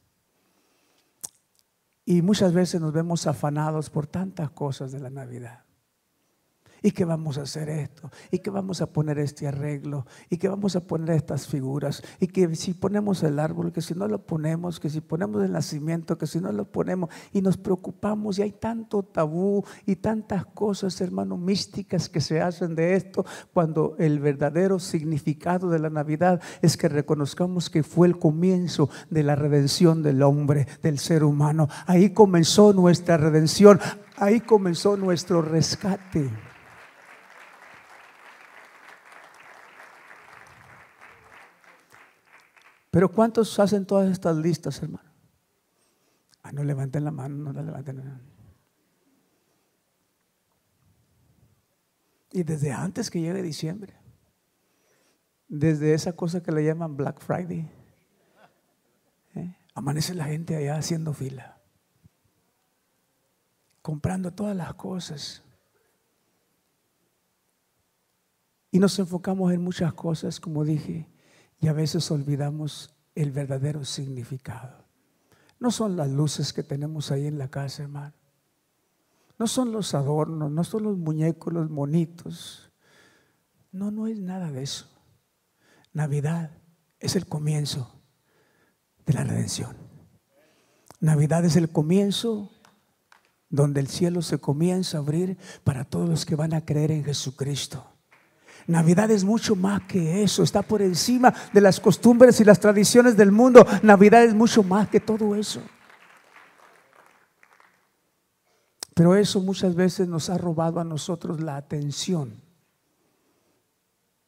Speaker 1: Y muchas veces nos vemos afanados por tantas cosas de la Navidad y que vamos a hacer esto, y que vamos a poner este arreglo, y que vamos a poner estas figuras, y que si ponemos el árbol, que si no lo ponemos, que si ponemos el nacimiento, que si no lo ponemos, y nos preocupamos, y hay tanto tabú y tantas cosas, hermano, místicas que se hacen de esto, cuando el verdadero significado de la Navidad es que reconozcamos que fue el comienzo de la redención del hombre, del ser humano. Ahí comenzó nuestra redención, ahí comenzó nuestro rescate. Pero ¿cuántos hacen todas estas listas, hermano? Ah, no levanten la mano, no la levanten la Y desde antes que llegue diciembre, desde esa cosa que le llaman Black Friday, ¿eh? amanece la gente allá haciendo fila, comprando todas las cosas. Y nos enfocamos en muchas cosas, como dije, y a veces olvidamos el verdadero significado. No son las luces que tenemos ahí en la casa, hermano. No son los adornos, no son los muñecos, los monitos. No, no es nada de eso. Navidad es el comienzo de la redención. Navidad es el comienzo donde el cielo se comienza a abrir para todos los que van a creer en Jesucristo. Navidad es mucho más que eso, está por encima de las costumbres y las tradiciones del mundo. Navidad es mucho más que todo eso. Pero eso muchas veces nos ha robado a nosotros la atención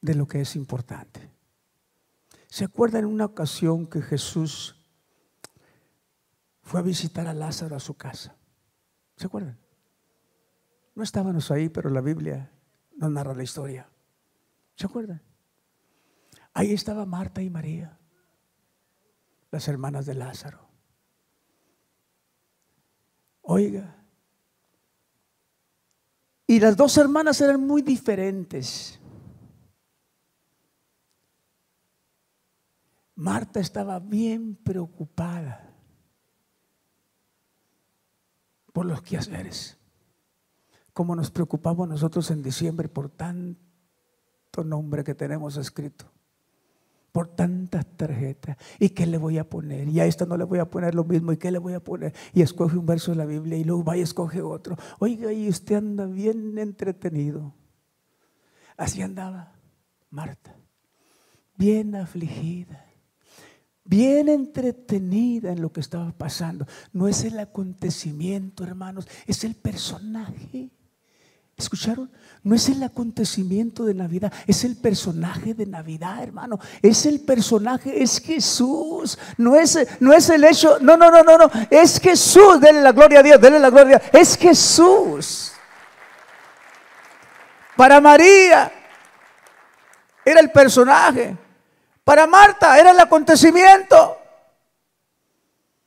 Speaker 1: de lo que es importante. ¿Se acuerdan en una ocasión que Jesús fue a visitar a Lázaro a su casa? ¿Se acuerdan? No estábamos ahí, pero la Biblia nos narra la historia. ¿Se acuerdan? Ahí estaba Marta y María, las hermanas de Lázaro. Oiga, y las dos hermanas eran muy diferentes. Marta estaba bien preocupada por los quehaceres, como nos preocupamos nosotros en diciembre por tanto nombre que tenemos escrito, por tantas tarjetas. ¿Y que le voy a poner? Y a esta no le voy a poner lo mismo. ¿Y que le voy a poner? Y escoge un verso de la Biblia y luego va y escoge otro. Oiga, y usted anda bien entretenido. Así andaba Marta, bien afligida bien entretenida en lo que estaba pasando. No es el acontecimiento, hermanos, es el personaje. ¿Escucharon? No es el acontecimiento de Navidad, es el personaje de Navidad, hermano. Es el personaje, es Jesús. No es, no es el hecho, no, no, no, no, no. Es Jesús. Denle la gloria a Dios, denle la gloria a Dios. Es Jesús. Para María era el personaje. Para Marta era el acontecimiento.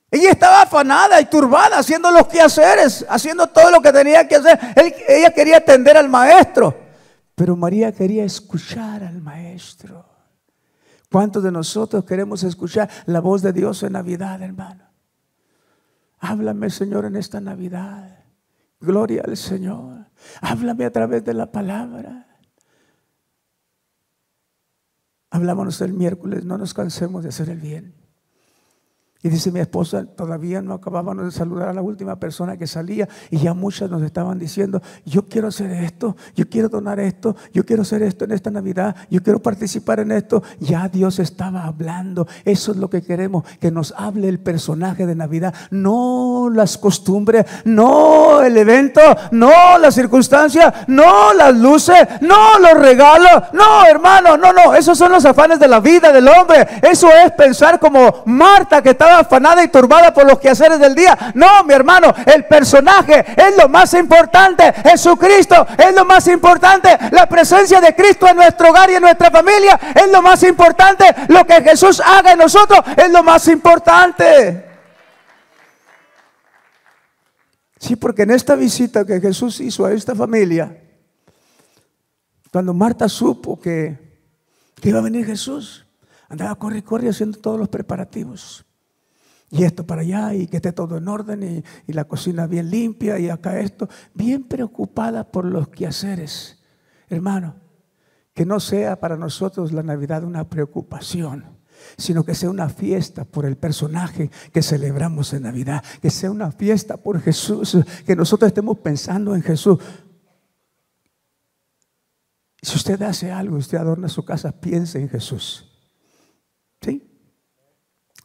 Speaker 1: Ella estaba afanada y turbada haciendo los quehaceres, haciendo todo lo que tenía que hacer. ella quería atender al maestro, pero María quería escuchar al maestro. ¿Cuántos de nosotros queremos escuchar la voz de Dios en Navidad, hermano? Háblame, Señor, en esta Navidad. Gloria al Señor. Háblame a través de la palabra. Hablámonos el miércoles, no nos cansemos de hacer el bien. Y dice mi esposa, todavía no acabábamos de saludar a la última persona que salía y ya muchas nos estaban diciendo, yo quiero hacer esto, yo quiero donar esto, yo quiero hacer esto en esta Navidad, yo quiero participar en esto. Ya Dios estaba hablando, eso es lo que queremos, que nos hable el personaje de Navidad, no las costumbres, no el evento, no las circunstancias, no las luces, no los regalos, no hermano, no, no, esos son los afanes de la vida del hombre, eso es pensar como Marta que está afanada y turbada por los quehaceres del día. No, mi hermano, el personaje es lo más importante. Jesucristo es lo más importante. La presencia de Cristo en nuestro hogar y en nuestra familia es lo más importante. Lo que Jesús haga en nosotros es lo más importante. Sí, porque en esta visita que Jesús hizo a esta familia, cuando Marta supo que, iba a venir Jesús, andaba corriendo, y haciendo todos los preparativos y esto para allá, y que esté todo en orden, y, la cocina bien limpia, y acá esto, bien preocupada por los quehaceres. Hermano, que no sea para nosotros la Navidad una preocupación sino que sea una fiesta por el personaje que celebramos en Navidad, que sea una fiesta por Jesús, que nosotros estemos pensando en Jesús. Si usted hace algo, usted adorna su casa, piense en Jesús.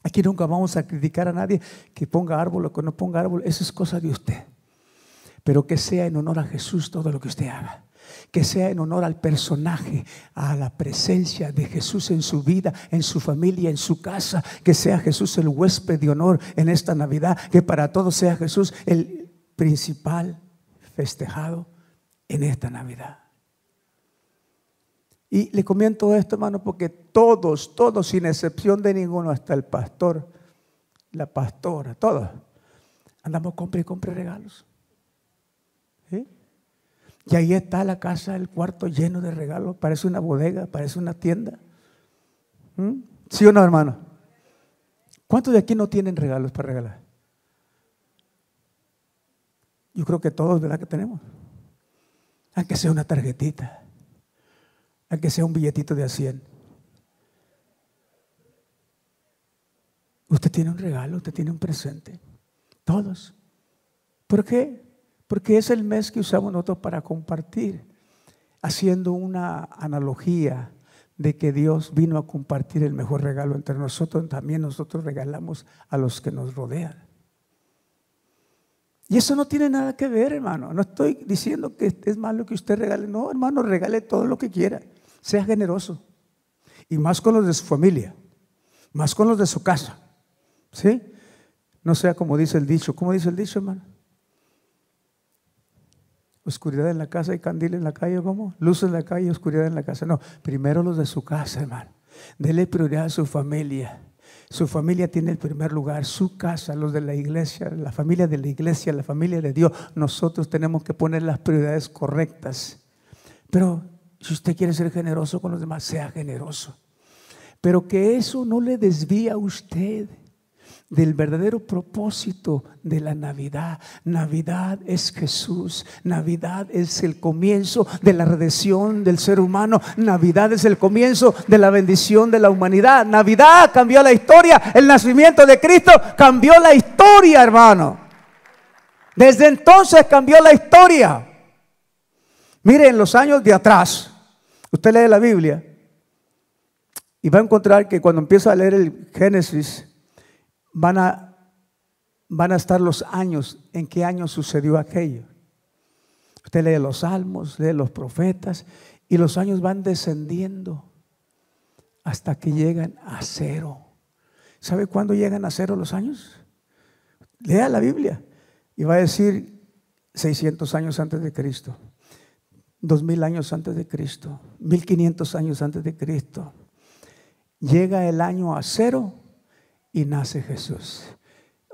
Speaker 1: Aquí nunca vamos a criticar a nadie que ponga árbol o que no ponga árbol. Eso es cosa de usted. Pero que sea en honor a Jesús todo lo que usted haga. Que sea en honor al personaje, a la presencia de Jesús en su vida, en su familia, en su casa. Que sea Jesús el huésped de honor en esta Navidad. Que para todos sea Jesús el principal festejado en esta Navidad. Y le comento esto, hermano, porque todos, todos, sin excepción de ninguno, hasta el pastor, la pastora, todos, andamos compra y compra regalos. Y ahí está la casa, el cuarto lleno de regalos. Parece una bodega, parece una tienda. ¿Mm? ¿Sí o no, hermano? ¿Cuántos de aquí no tienen regalos para regalar? Yo creo que todos, ¿verdad? Que tenemos. Aunque sea una tarjetita a que sea un billetito de a 100. Usted tiene un regalo, usted tiene un presente. Todos. ¿Por qué? Porque es el mes que usamos nosotros para compartir, haciendo una analogía de que Dios vino a compartir el mejor regalo entre nosotros, también nosotros regalamos a los que nos rodean. Y eso no tiene nada que ver, hermano. No estoy diciendo que es malo que usted regale. No, hermano, regale todo lo que quiera. Sea generoso. Y más con los de su familia, más con los de su casa. ¿Sí? No sea como dice el dicho. ¿Cómo dice el dicho, hermano? Oscuridad en la casa y candil en la calle, ¿cómo? Luz en la calle y oscuridad en la casa. No, primero los de su casa, hermano. Dele prioridad a su familia. Su familia tiene el primer lugar, su casa, los de la iglesia, la familia de la iglesia, la familia de Dios. Nosotros tenemos que poner las prioridades correctas. Pero si usted quiere ser generoso con los demás, sea generoso. Pero que eso no le desvíe a usted del verdadero propósito de la Navidad. Navidad es Jesús, Navidad es el comienzo de la redención del ser humano, Navidad es el comienzo de la bendición de la humanidad. Navidad cambió la historia, el nacimiento de Cristo cambió la historia, hermano. Desde entonces cambió la historia. Miren, los años de atrás, Usted lee la Biblia y va a encontrar que cuando empieza a leer el Génesis, van a, van a estar los años, en qué año sucedió aquello. Usted lee los salmos, lee los profetas y los años van descendiendo hasta que llegan a cero. ¿Sabe cuándo llegan a cero los años? Lea la Biblia y va a decir 600 años antes de Cristo dos mil años antes de Cristo, mil quinientos años antes de Cristo. Llega el año a cero y nace Jesús.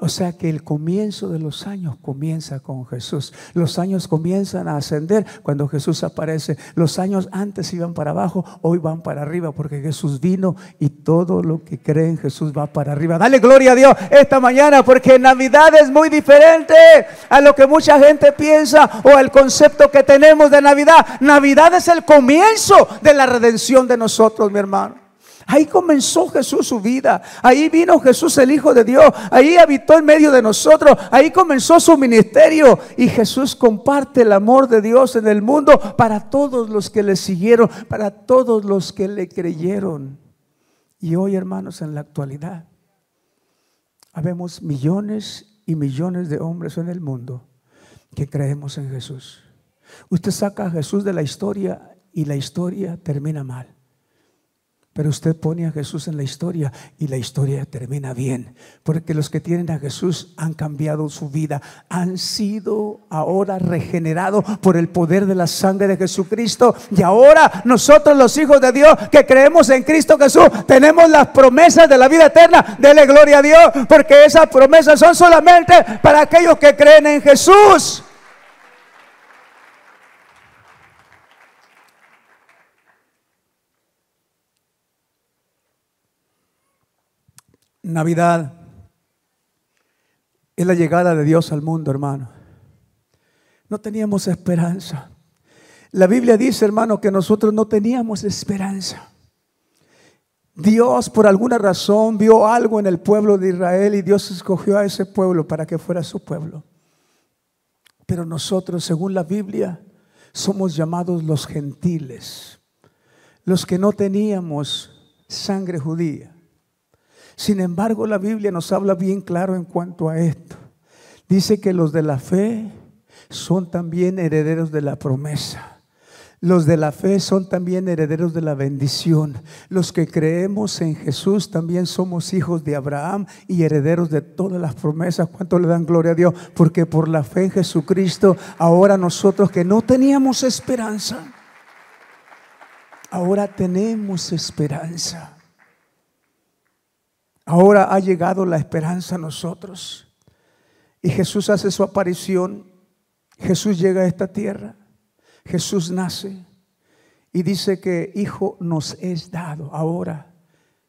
Speaker 1: O sea que el comienzo de los años comienza con Jesús. Los años comienzan a ascender cuando Jesús aparece. Los años antes iban para abajo, hoy van para arriba porque Jesús vino y todo lo que cree en Jesús va para arriba. Dale gloria a Dios esta mañana porque Navidad es muy diferente a lo que mucha gente piensa o al concepto que tenemos de Navidad. Navidad es el comienzo de la redención de nosotros, mi hermano. Ahí comenzó Jesús su vida. Ahí vino Jesús el Hijo de Dios. Ahí habitó en medio de nosotros. Ahí comenzó su ministerio. Y Jesús comparte el amor de Dios en el mundo para todos los que le siguieron, para todos los que le creyeron. Y hoy, hermanos, en la actualidad, habemos millones y millones de hombres en el mundo que creemos en Jesús. Usted saca a Jesús de la historia y la historia termina mal. Pero usted pone a Jesús en la historia y la historia termina bien, porque los que tienen a Jesús han cambiado su vida, han sido ahora regenerados por el poder de la sangre de Jesucristo. Y ahora nosotros los hijos de Dios que creemos en Cristo Jesús, tenemos las promesas de la vida eterna. Dele gloria a Dios, porque esas promesas son solamente para aquellos que creen en Jesús. Navidad es la llegada de Dios al mundo, hermano. No teníamos esperanza. La Biblia dice, hermano, que nosotros no teníamos esperanza. Dios por alguna razón vio algo en el pueblo de Israel y Dios escogió a ese pueblo para que fuera su pueblo. Pero nosotros, según la Biblia, somos llamados los gentiles, los que no teníamos sangre judía. Sin embargo, la Biblia nos habla bien claro en cuanto a esto. Dice que los de la fe son también herederos de la promesa. Los de la fe son también herederos de la bendición. Los que creemos en Jesús también somos hijos de Abraham y herederos de todas las promesas. ¿Cuánto le dan gloria a Dios? Porque por la fe en Jesucristo, ahora nosotros que no teníamos esperanza, ahora tenemos esperanza. Ahora ha llegado la esperanza a nosotros. Y Jesús hace su aparición. Jesús llega a esta tierra. Jesús nace. Y dice que Hijo nos es dado. Ahora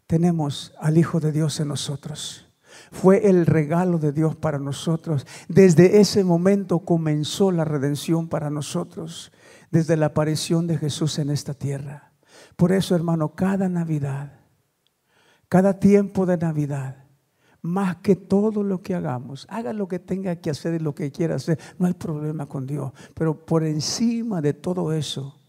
Speaker 1: tenemos al Hijo de Dios en nosotros. Fue el regalo de Dios para nosotros. Desde ese momento comenzó la redención para nosotros. Desde la aparición de Jesús en esta tierra. Por eso, hermano, cada Navidad cada tiempo de Navidad, más que todo lo que hagamos, haga lo que tenga que hacer y lo que quiera hacer, no hay problema con Dios. Pero por encima de todo eso,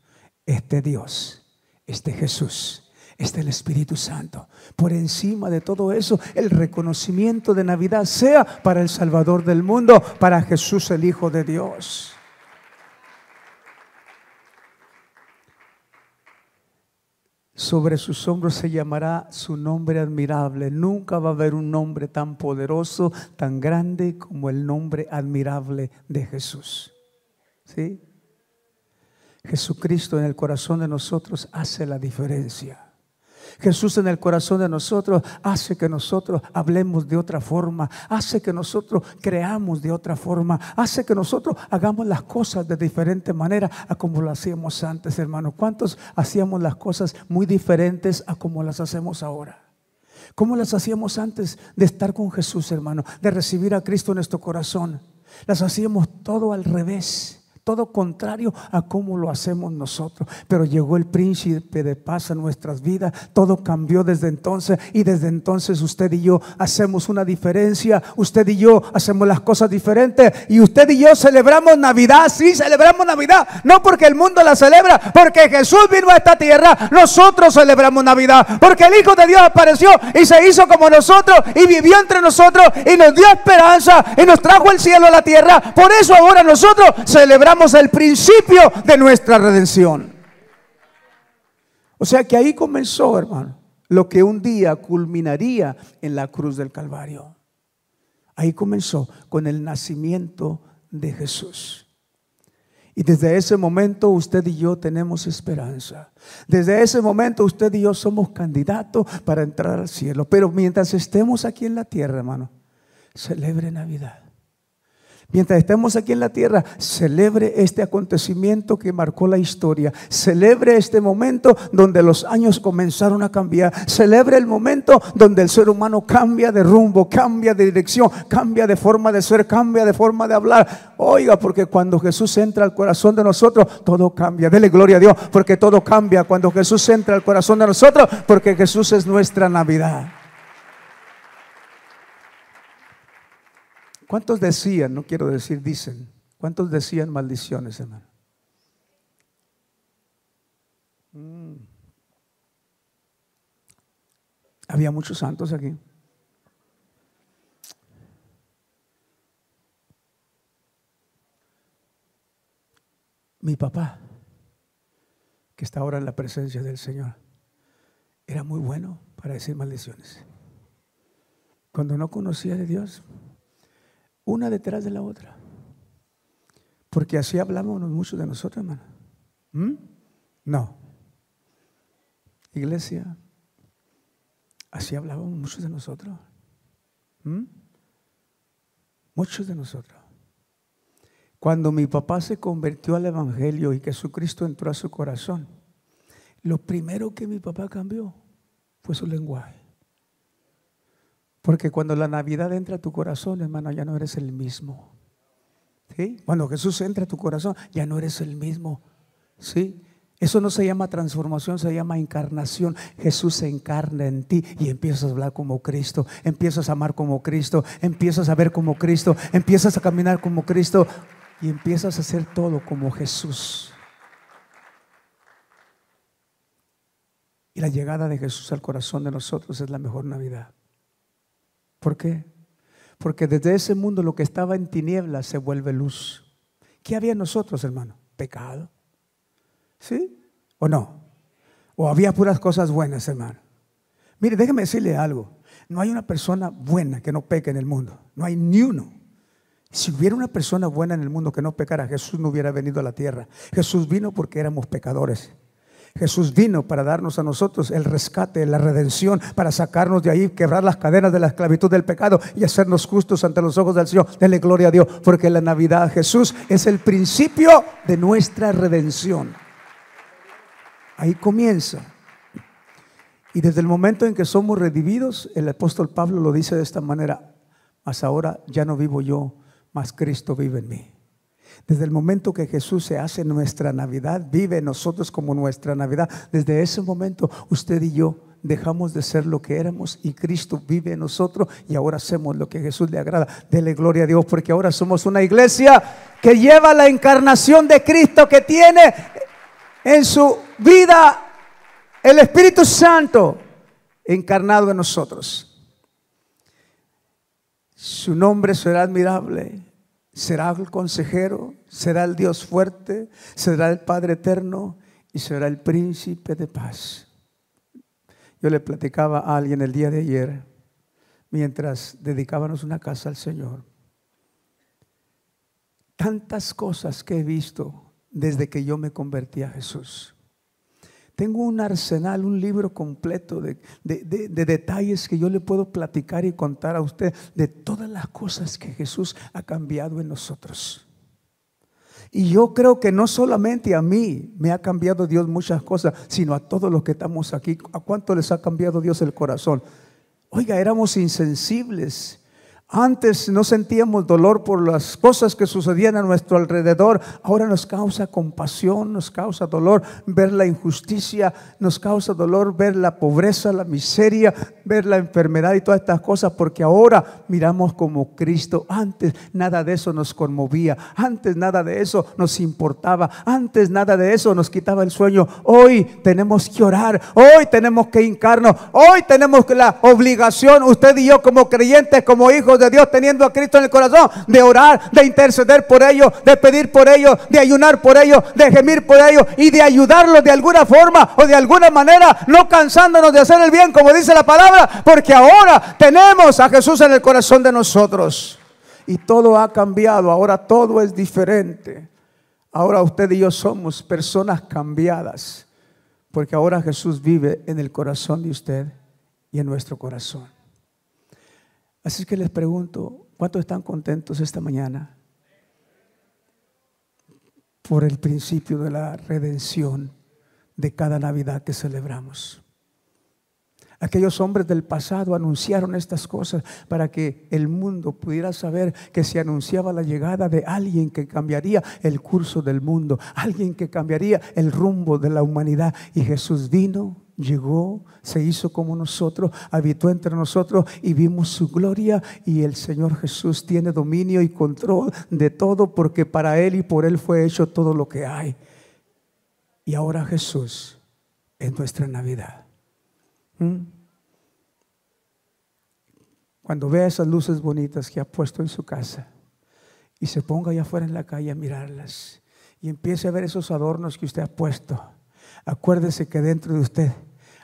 Speaker 1: este Dios, este Jesús este el Espíritu Santo. Por encima de todo eso, el reconocimiento de Navidad sea para el Salvador del mundo, para Jesús el Hijo de Dios. Sobre sus hombros se llamará su nombre admirable. Nunca va a haber un nombre tan poderoso, tan grande como el nombre admirable de Jesús. Jesucristo en el corazón de nosotros hace la diferencia. Jesús en el corazón de nosotros hace que nosotros hablemos de otra forma, hace que nosotros creamos de otra forma, hace que nosotros hagamos las cosas de diferente manera a como lo hacíamos antes, hermano. ¿Cuántos hacíamos las cosas muy diferentes a como las hacemos ahora? ¿Cómo las hacíamos antes de estar con Jesús, hermano? De recibir a Cristo en nuestro corazón. Las hacíamos todo al revés todo contrario a cómo lo hacemos nosotros. Pero llegó el príncipe de paz a nuestras vidas, todo cambió desde entonces y desde entonces usted y yo hacemos una diferencia, usted y yo hacemos las cosas diferentes y usted y yo celebramos Navidad, sí, celebramos Navidad, no porque el mundo la celebra, porque Jesús vino a esta tierra, nosotros celebramos Navidad, porque el Hijo de Dios apareció y se hizo como nosotros y vivió entre nosotros y nos dio esperanza y nos trajo el cielo a la tierra, por eso ahora nosotros celebramos el principio de nuestra redención. O sea que ahí comenzó, hermano, lo que un día culminaría en la cruz del Calvario. Ahí comenzó con el nacimiento de Jesús. Y desde ese momento usted y yo tenemos esperanza. Desde ese momento usted y yo somos candidatos para entrar al cielo. Pero mientras estemos aquí en la tierra, hermano, celebre Navidad. Mientras estemos aquí en la tierra, celebre este acontecimiento que marcó la historia. Celebre este momento donde los años comenzaron a cambiar. Celebre el momento donde el ser humano cambia de rumbo, cambia de dirección, cambia de forma de ser, cambia de forma de hablar. Oiga, porque cuando Jesús entra al corazón de nosotros, todo cambia. Dele gloria a Dios, porque todo cambia cuando Jesús entra al corazón de nosotros, porque Jesús es nuestra Navidad. ¿Cuántos decían, no quiero decir dicen, cuántos decían maldiciones, hermano? Mm. Había muchos santos aquí. Mi papá, que está ahora en la presencia del Señor, era muy bueno para decir maldiciones. Cuando no conocía de Dios, una detrás de la otra. Porque así hablábamos muchos de nosotros, hermano. ¿Mm? No. Iglesia, así hablábamos muchos de nosotros. ¿Mm? Muchos de nosotros. Cuando mi papá se convirtió al Evangelio y Jesucristo entró a su corazón, lo primero que mi papá cambió fue su lenguaje. Porque cuando la Navidad entra a tu corazón, hermano, ya no eres el mismo. ¿Sí? Cuando Jesús entra a tu corazón, ya no eres el mismo. ¿Sí? Eso no se llama transformación, se llama encarnación. Jesús se encarna en ti y empiezas a hablar como Cristo, empiezas a amar como Cristo, empiezas a ver como Cristo, empiezas a caminar como Cristo y empiezas a hacer todo como Jesús. Y la llegada de Jesús al corazón de nosotros es la mejor Navidad. ¿Por qué? Porque desde ese mundo lo que estaba en tinieblas se vuelve luz. ¿Qué había en nosotros, hermano? Pecado. ¿Sí? ¿O no? ¿O había puras cosas buenas, hermano? Mire, déjeme decirle algo. No hay una persona buena que no peque en el mundo. No hay ni uno. Si hubiera una persona buena en el mundo que no pecara, Jesús no hubiera venido a la tierra. Jesús vino porque éramos pecadores. Jesús vino para darnos a nosotros el rescate, la redención, para sacarnos de ahí, quebrar las cadenas de la esclavitud del pecado y hacernos justos ante los ojos del Señor. Dele gloria a Dios, porque la Navidad Jesús es el principio de nuestra redención. Ahí comienza. Y desde el momento en que somos redividos, el apóstol Pablo lo dice de esta manera, mas ahora ya no vivo yo, mas Cristo vive en mí. Desde el momento que Jesús se hace nuestra Navidad, vive en nosotros como nuestra Navidad, desde ese momento usted y yo dejamos de ser lo que éramos y Cristo vive en nosotros y ahora hacemos lo que Jesús le agrada. Dele gloria a Dios porque ahora somos una iglesia que lleva la encarnación de Cristo que tiene en su vida el Espíritu Santo encarnado en nosotros. Su nombre será admirable será el consejero, será el Dios fuerte, será el Padre eterno y será el príncipe de paz. Yo le platicaba a alguien el día de ayer, mientras dedicábamos una casa al Señor, tantas cosas que he visto desde que yo me convertí a Jesús. Tengo un arsenal, un libro completo de, detalles que yo le puedo platicar y contar a usted de todas las cosas que Jesús ha cambiado en nosotros. Y yo creo que no solamente a mí me ha cambiado Dios muchas cosas, sino a todos los que estamos aquí. ¿A cuánto les ha cambiado Dios el corazón? Oiga, éramos insensibles, antes no sentíamos dolor por las cosas que sucedían a nuestro alrededor. Ahora nos causa compasión, nos causa dolor ver la injusticia, nos causa dolor ver la pobreza, la miseria, ver la enfermedad y todas estas cosas, porque ahora miramos como Cristo. Antes nada de eso nos conmovía, antes nada de eso nos importaba, antes nada de eso nos quitaba el sueño. Hoy tenemos que orar, hoy tenemos que encarnar hoy tenemos la obligación, usted y yo como creyentes, como hijos de Dios teniendo a Cristo en el corazón, de orar, de interceder por ellos, de pedir por ellos, de ayunar por ellos, de gemir por ellos y de ayudarlos de alguna forma o de alguna manera, no cansándonos de hacer el bien, como dice la palabra, porque ahora tenemos a Jesús en el corazón de nosotros. Y todo ha cambiado, ahora todo es diferente. Ahora usted y yo somos personas cambiadas, porque ahora Jesús vive en el corazón de usted y en nuestro corazón. Así que les pregunto, ¿cuántos están contentos esta mañana por el principio de la redención de cada Navidad que celebramos? Aquellos hombres del pasado anunciaron estas cosas para que el mundo pudiera saber que se anunciaba la llegada de alguien que cambiaría el curso del mundo, alguien que cambiaría el rumbo de la humanidad. Y Jesús vino llegó, se hizo como nosotros, habitó entre nosotros y vimos su gloria y el Señor Jesús tiene dominio y control de todo porque para Él y por Él fue hecho todo lo que hay. Y ahora Jesús es nuestra Navidad. ¿Mm? Cuando vea esas luces bonitas que ha puesto en su casa y se ponga allá afuera en la calle a mirarlas y empiece a ver esos adornos que usted ha puesto, acuérdese que dentro de usted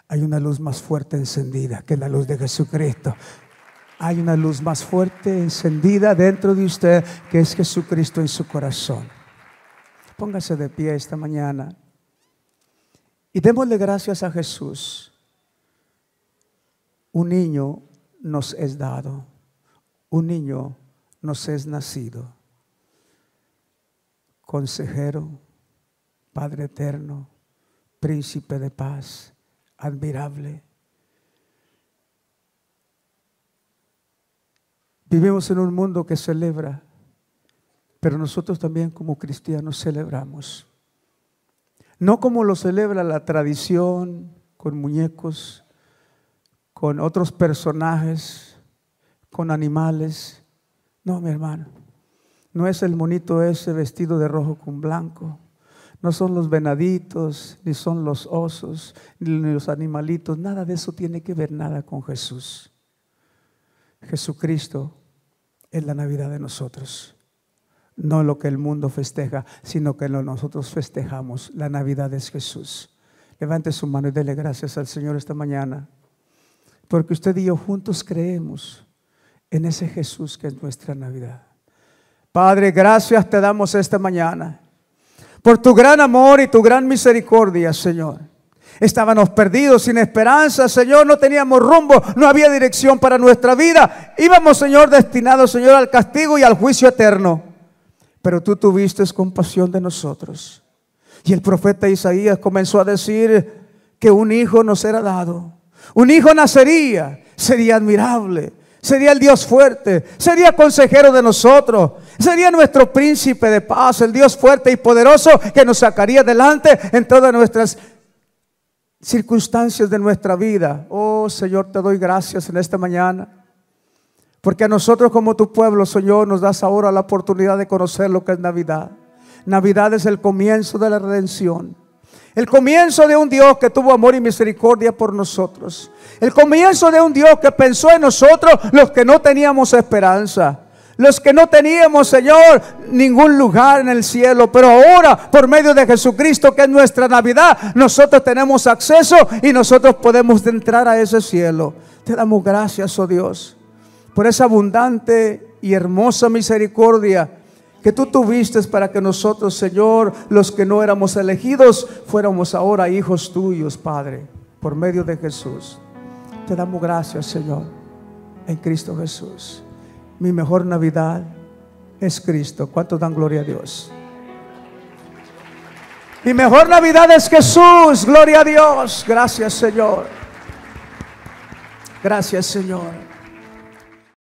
Speaker 1: hay una luz más fuerte encendida que la luz de Jesucristo. Hay una luz más fuerte encendida dentro de usted que es Jesucristo en su corazón. Póngase de pie esta mañana y démosle gracias a Jesús. Un niño nos es dado, un niño nos es nacido. Consejero, Padre eterno, príncipe de paz admirable. Vivimos en un mundo que celebra, pero nosotros también como cristianos celebramos. No como lo celebra la tradición, con muñecos, con otros personajes, con animales. No, mi hermano, no es el monito ese vestido de rojo con blanco. No son los venaditos, ni son los osos, ni los animalitos. Nada de eso tiene que ver nada con Jesús. Jesucristo es la Navidad de nosotros. No lo que el mundo festeja, sino que lo nosotros festejamos. La Navidad es Jesús. Levante su mano y dele gracias al Señor esta mañana. Porque usted y yo juntos creemos en ese Jesús que es nuestra Navidad. Padre, gracias te damos esta mañana por tu gran amor y tu gran misericordia, Señor. Estábamos perdidos, sin esperanza, Señor, no teníamos rumbo, no había dirección para nuestra vida. Íbamos, Señor, destinados, Señor, al castigo y al juicio eterno. Pero tú tuviste compasión de nosotros. Y el profeta Isaías comenzó a decir que un hijo nos era dado. Un hijo nacería, sería admirable, sería el Dios fuerte, sería consejero de nosotros, Sería nuestro príncipe de paz, el Dios fuerte y poderoso que nos sacaría adelante en todas nuestras circunstancias de nuestra vida. Oh Señor, te doy gracias en esta mañana. Porque a nosotros como tu pueblo, Señor, nos das ahora la oportunidad de conocer lo que es Navidad. Navidad es el comienzo de la redención. El comienzo de un Dios que tuvo amor y misericordia por nosotros. El comienzo de un Dios que pensó en nosotros los que no teníamos esperanza. Los que no teníamos, Señor, ningún lugar en el cielo. Pero ahora, por medio de Jesucristo, que es nuestra Navidad, nosotros tenemos acceso y nosotros podemos entrar a ese cielo. Te damos gracias, oh Dios, por esa abundante y hermosa misericordia que tú tuviste para que nosotros, Señor, los que no éramos elegidos, fuéramos ahora hijos tuyos, Padre, por medio de Jesús. Te damos gracias, Señor, en Cristo Jesús mi mejor Navidad es Cristo. ¿Cuánto dan gloria a Dios? Mi mejor Navidad es Jesús. Gloria a Dios. Gracias Señor. Gracias Señor.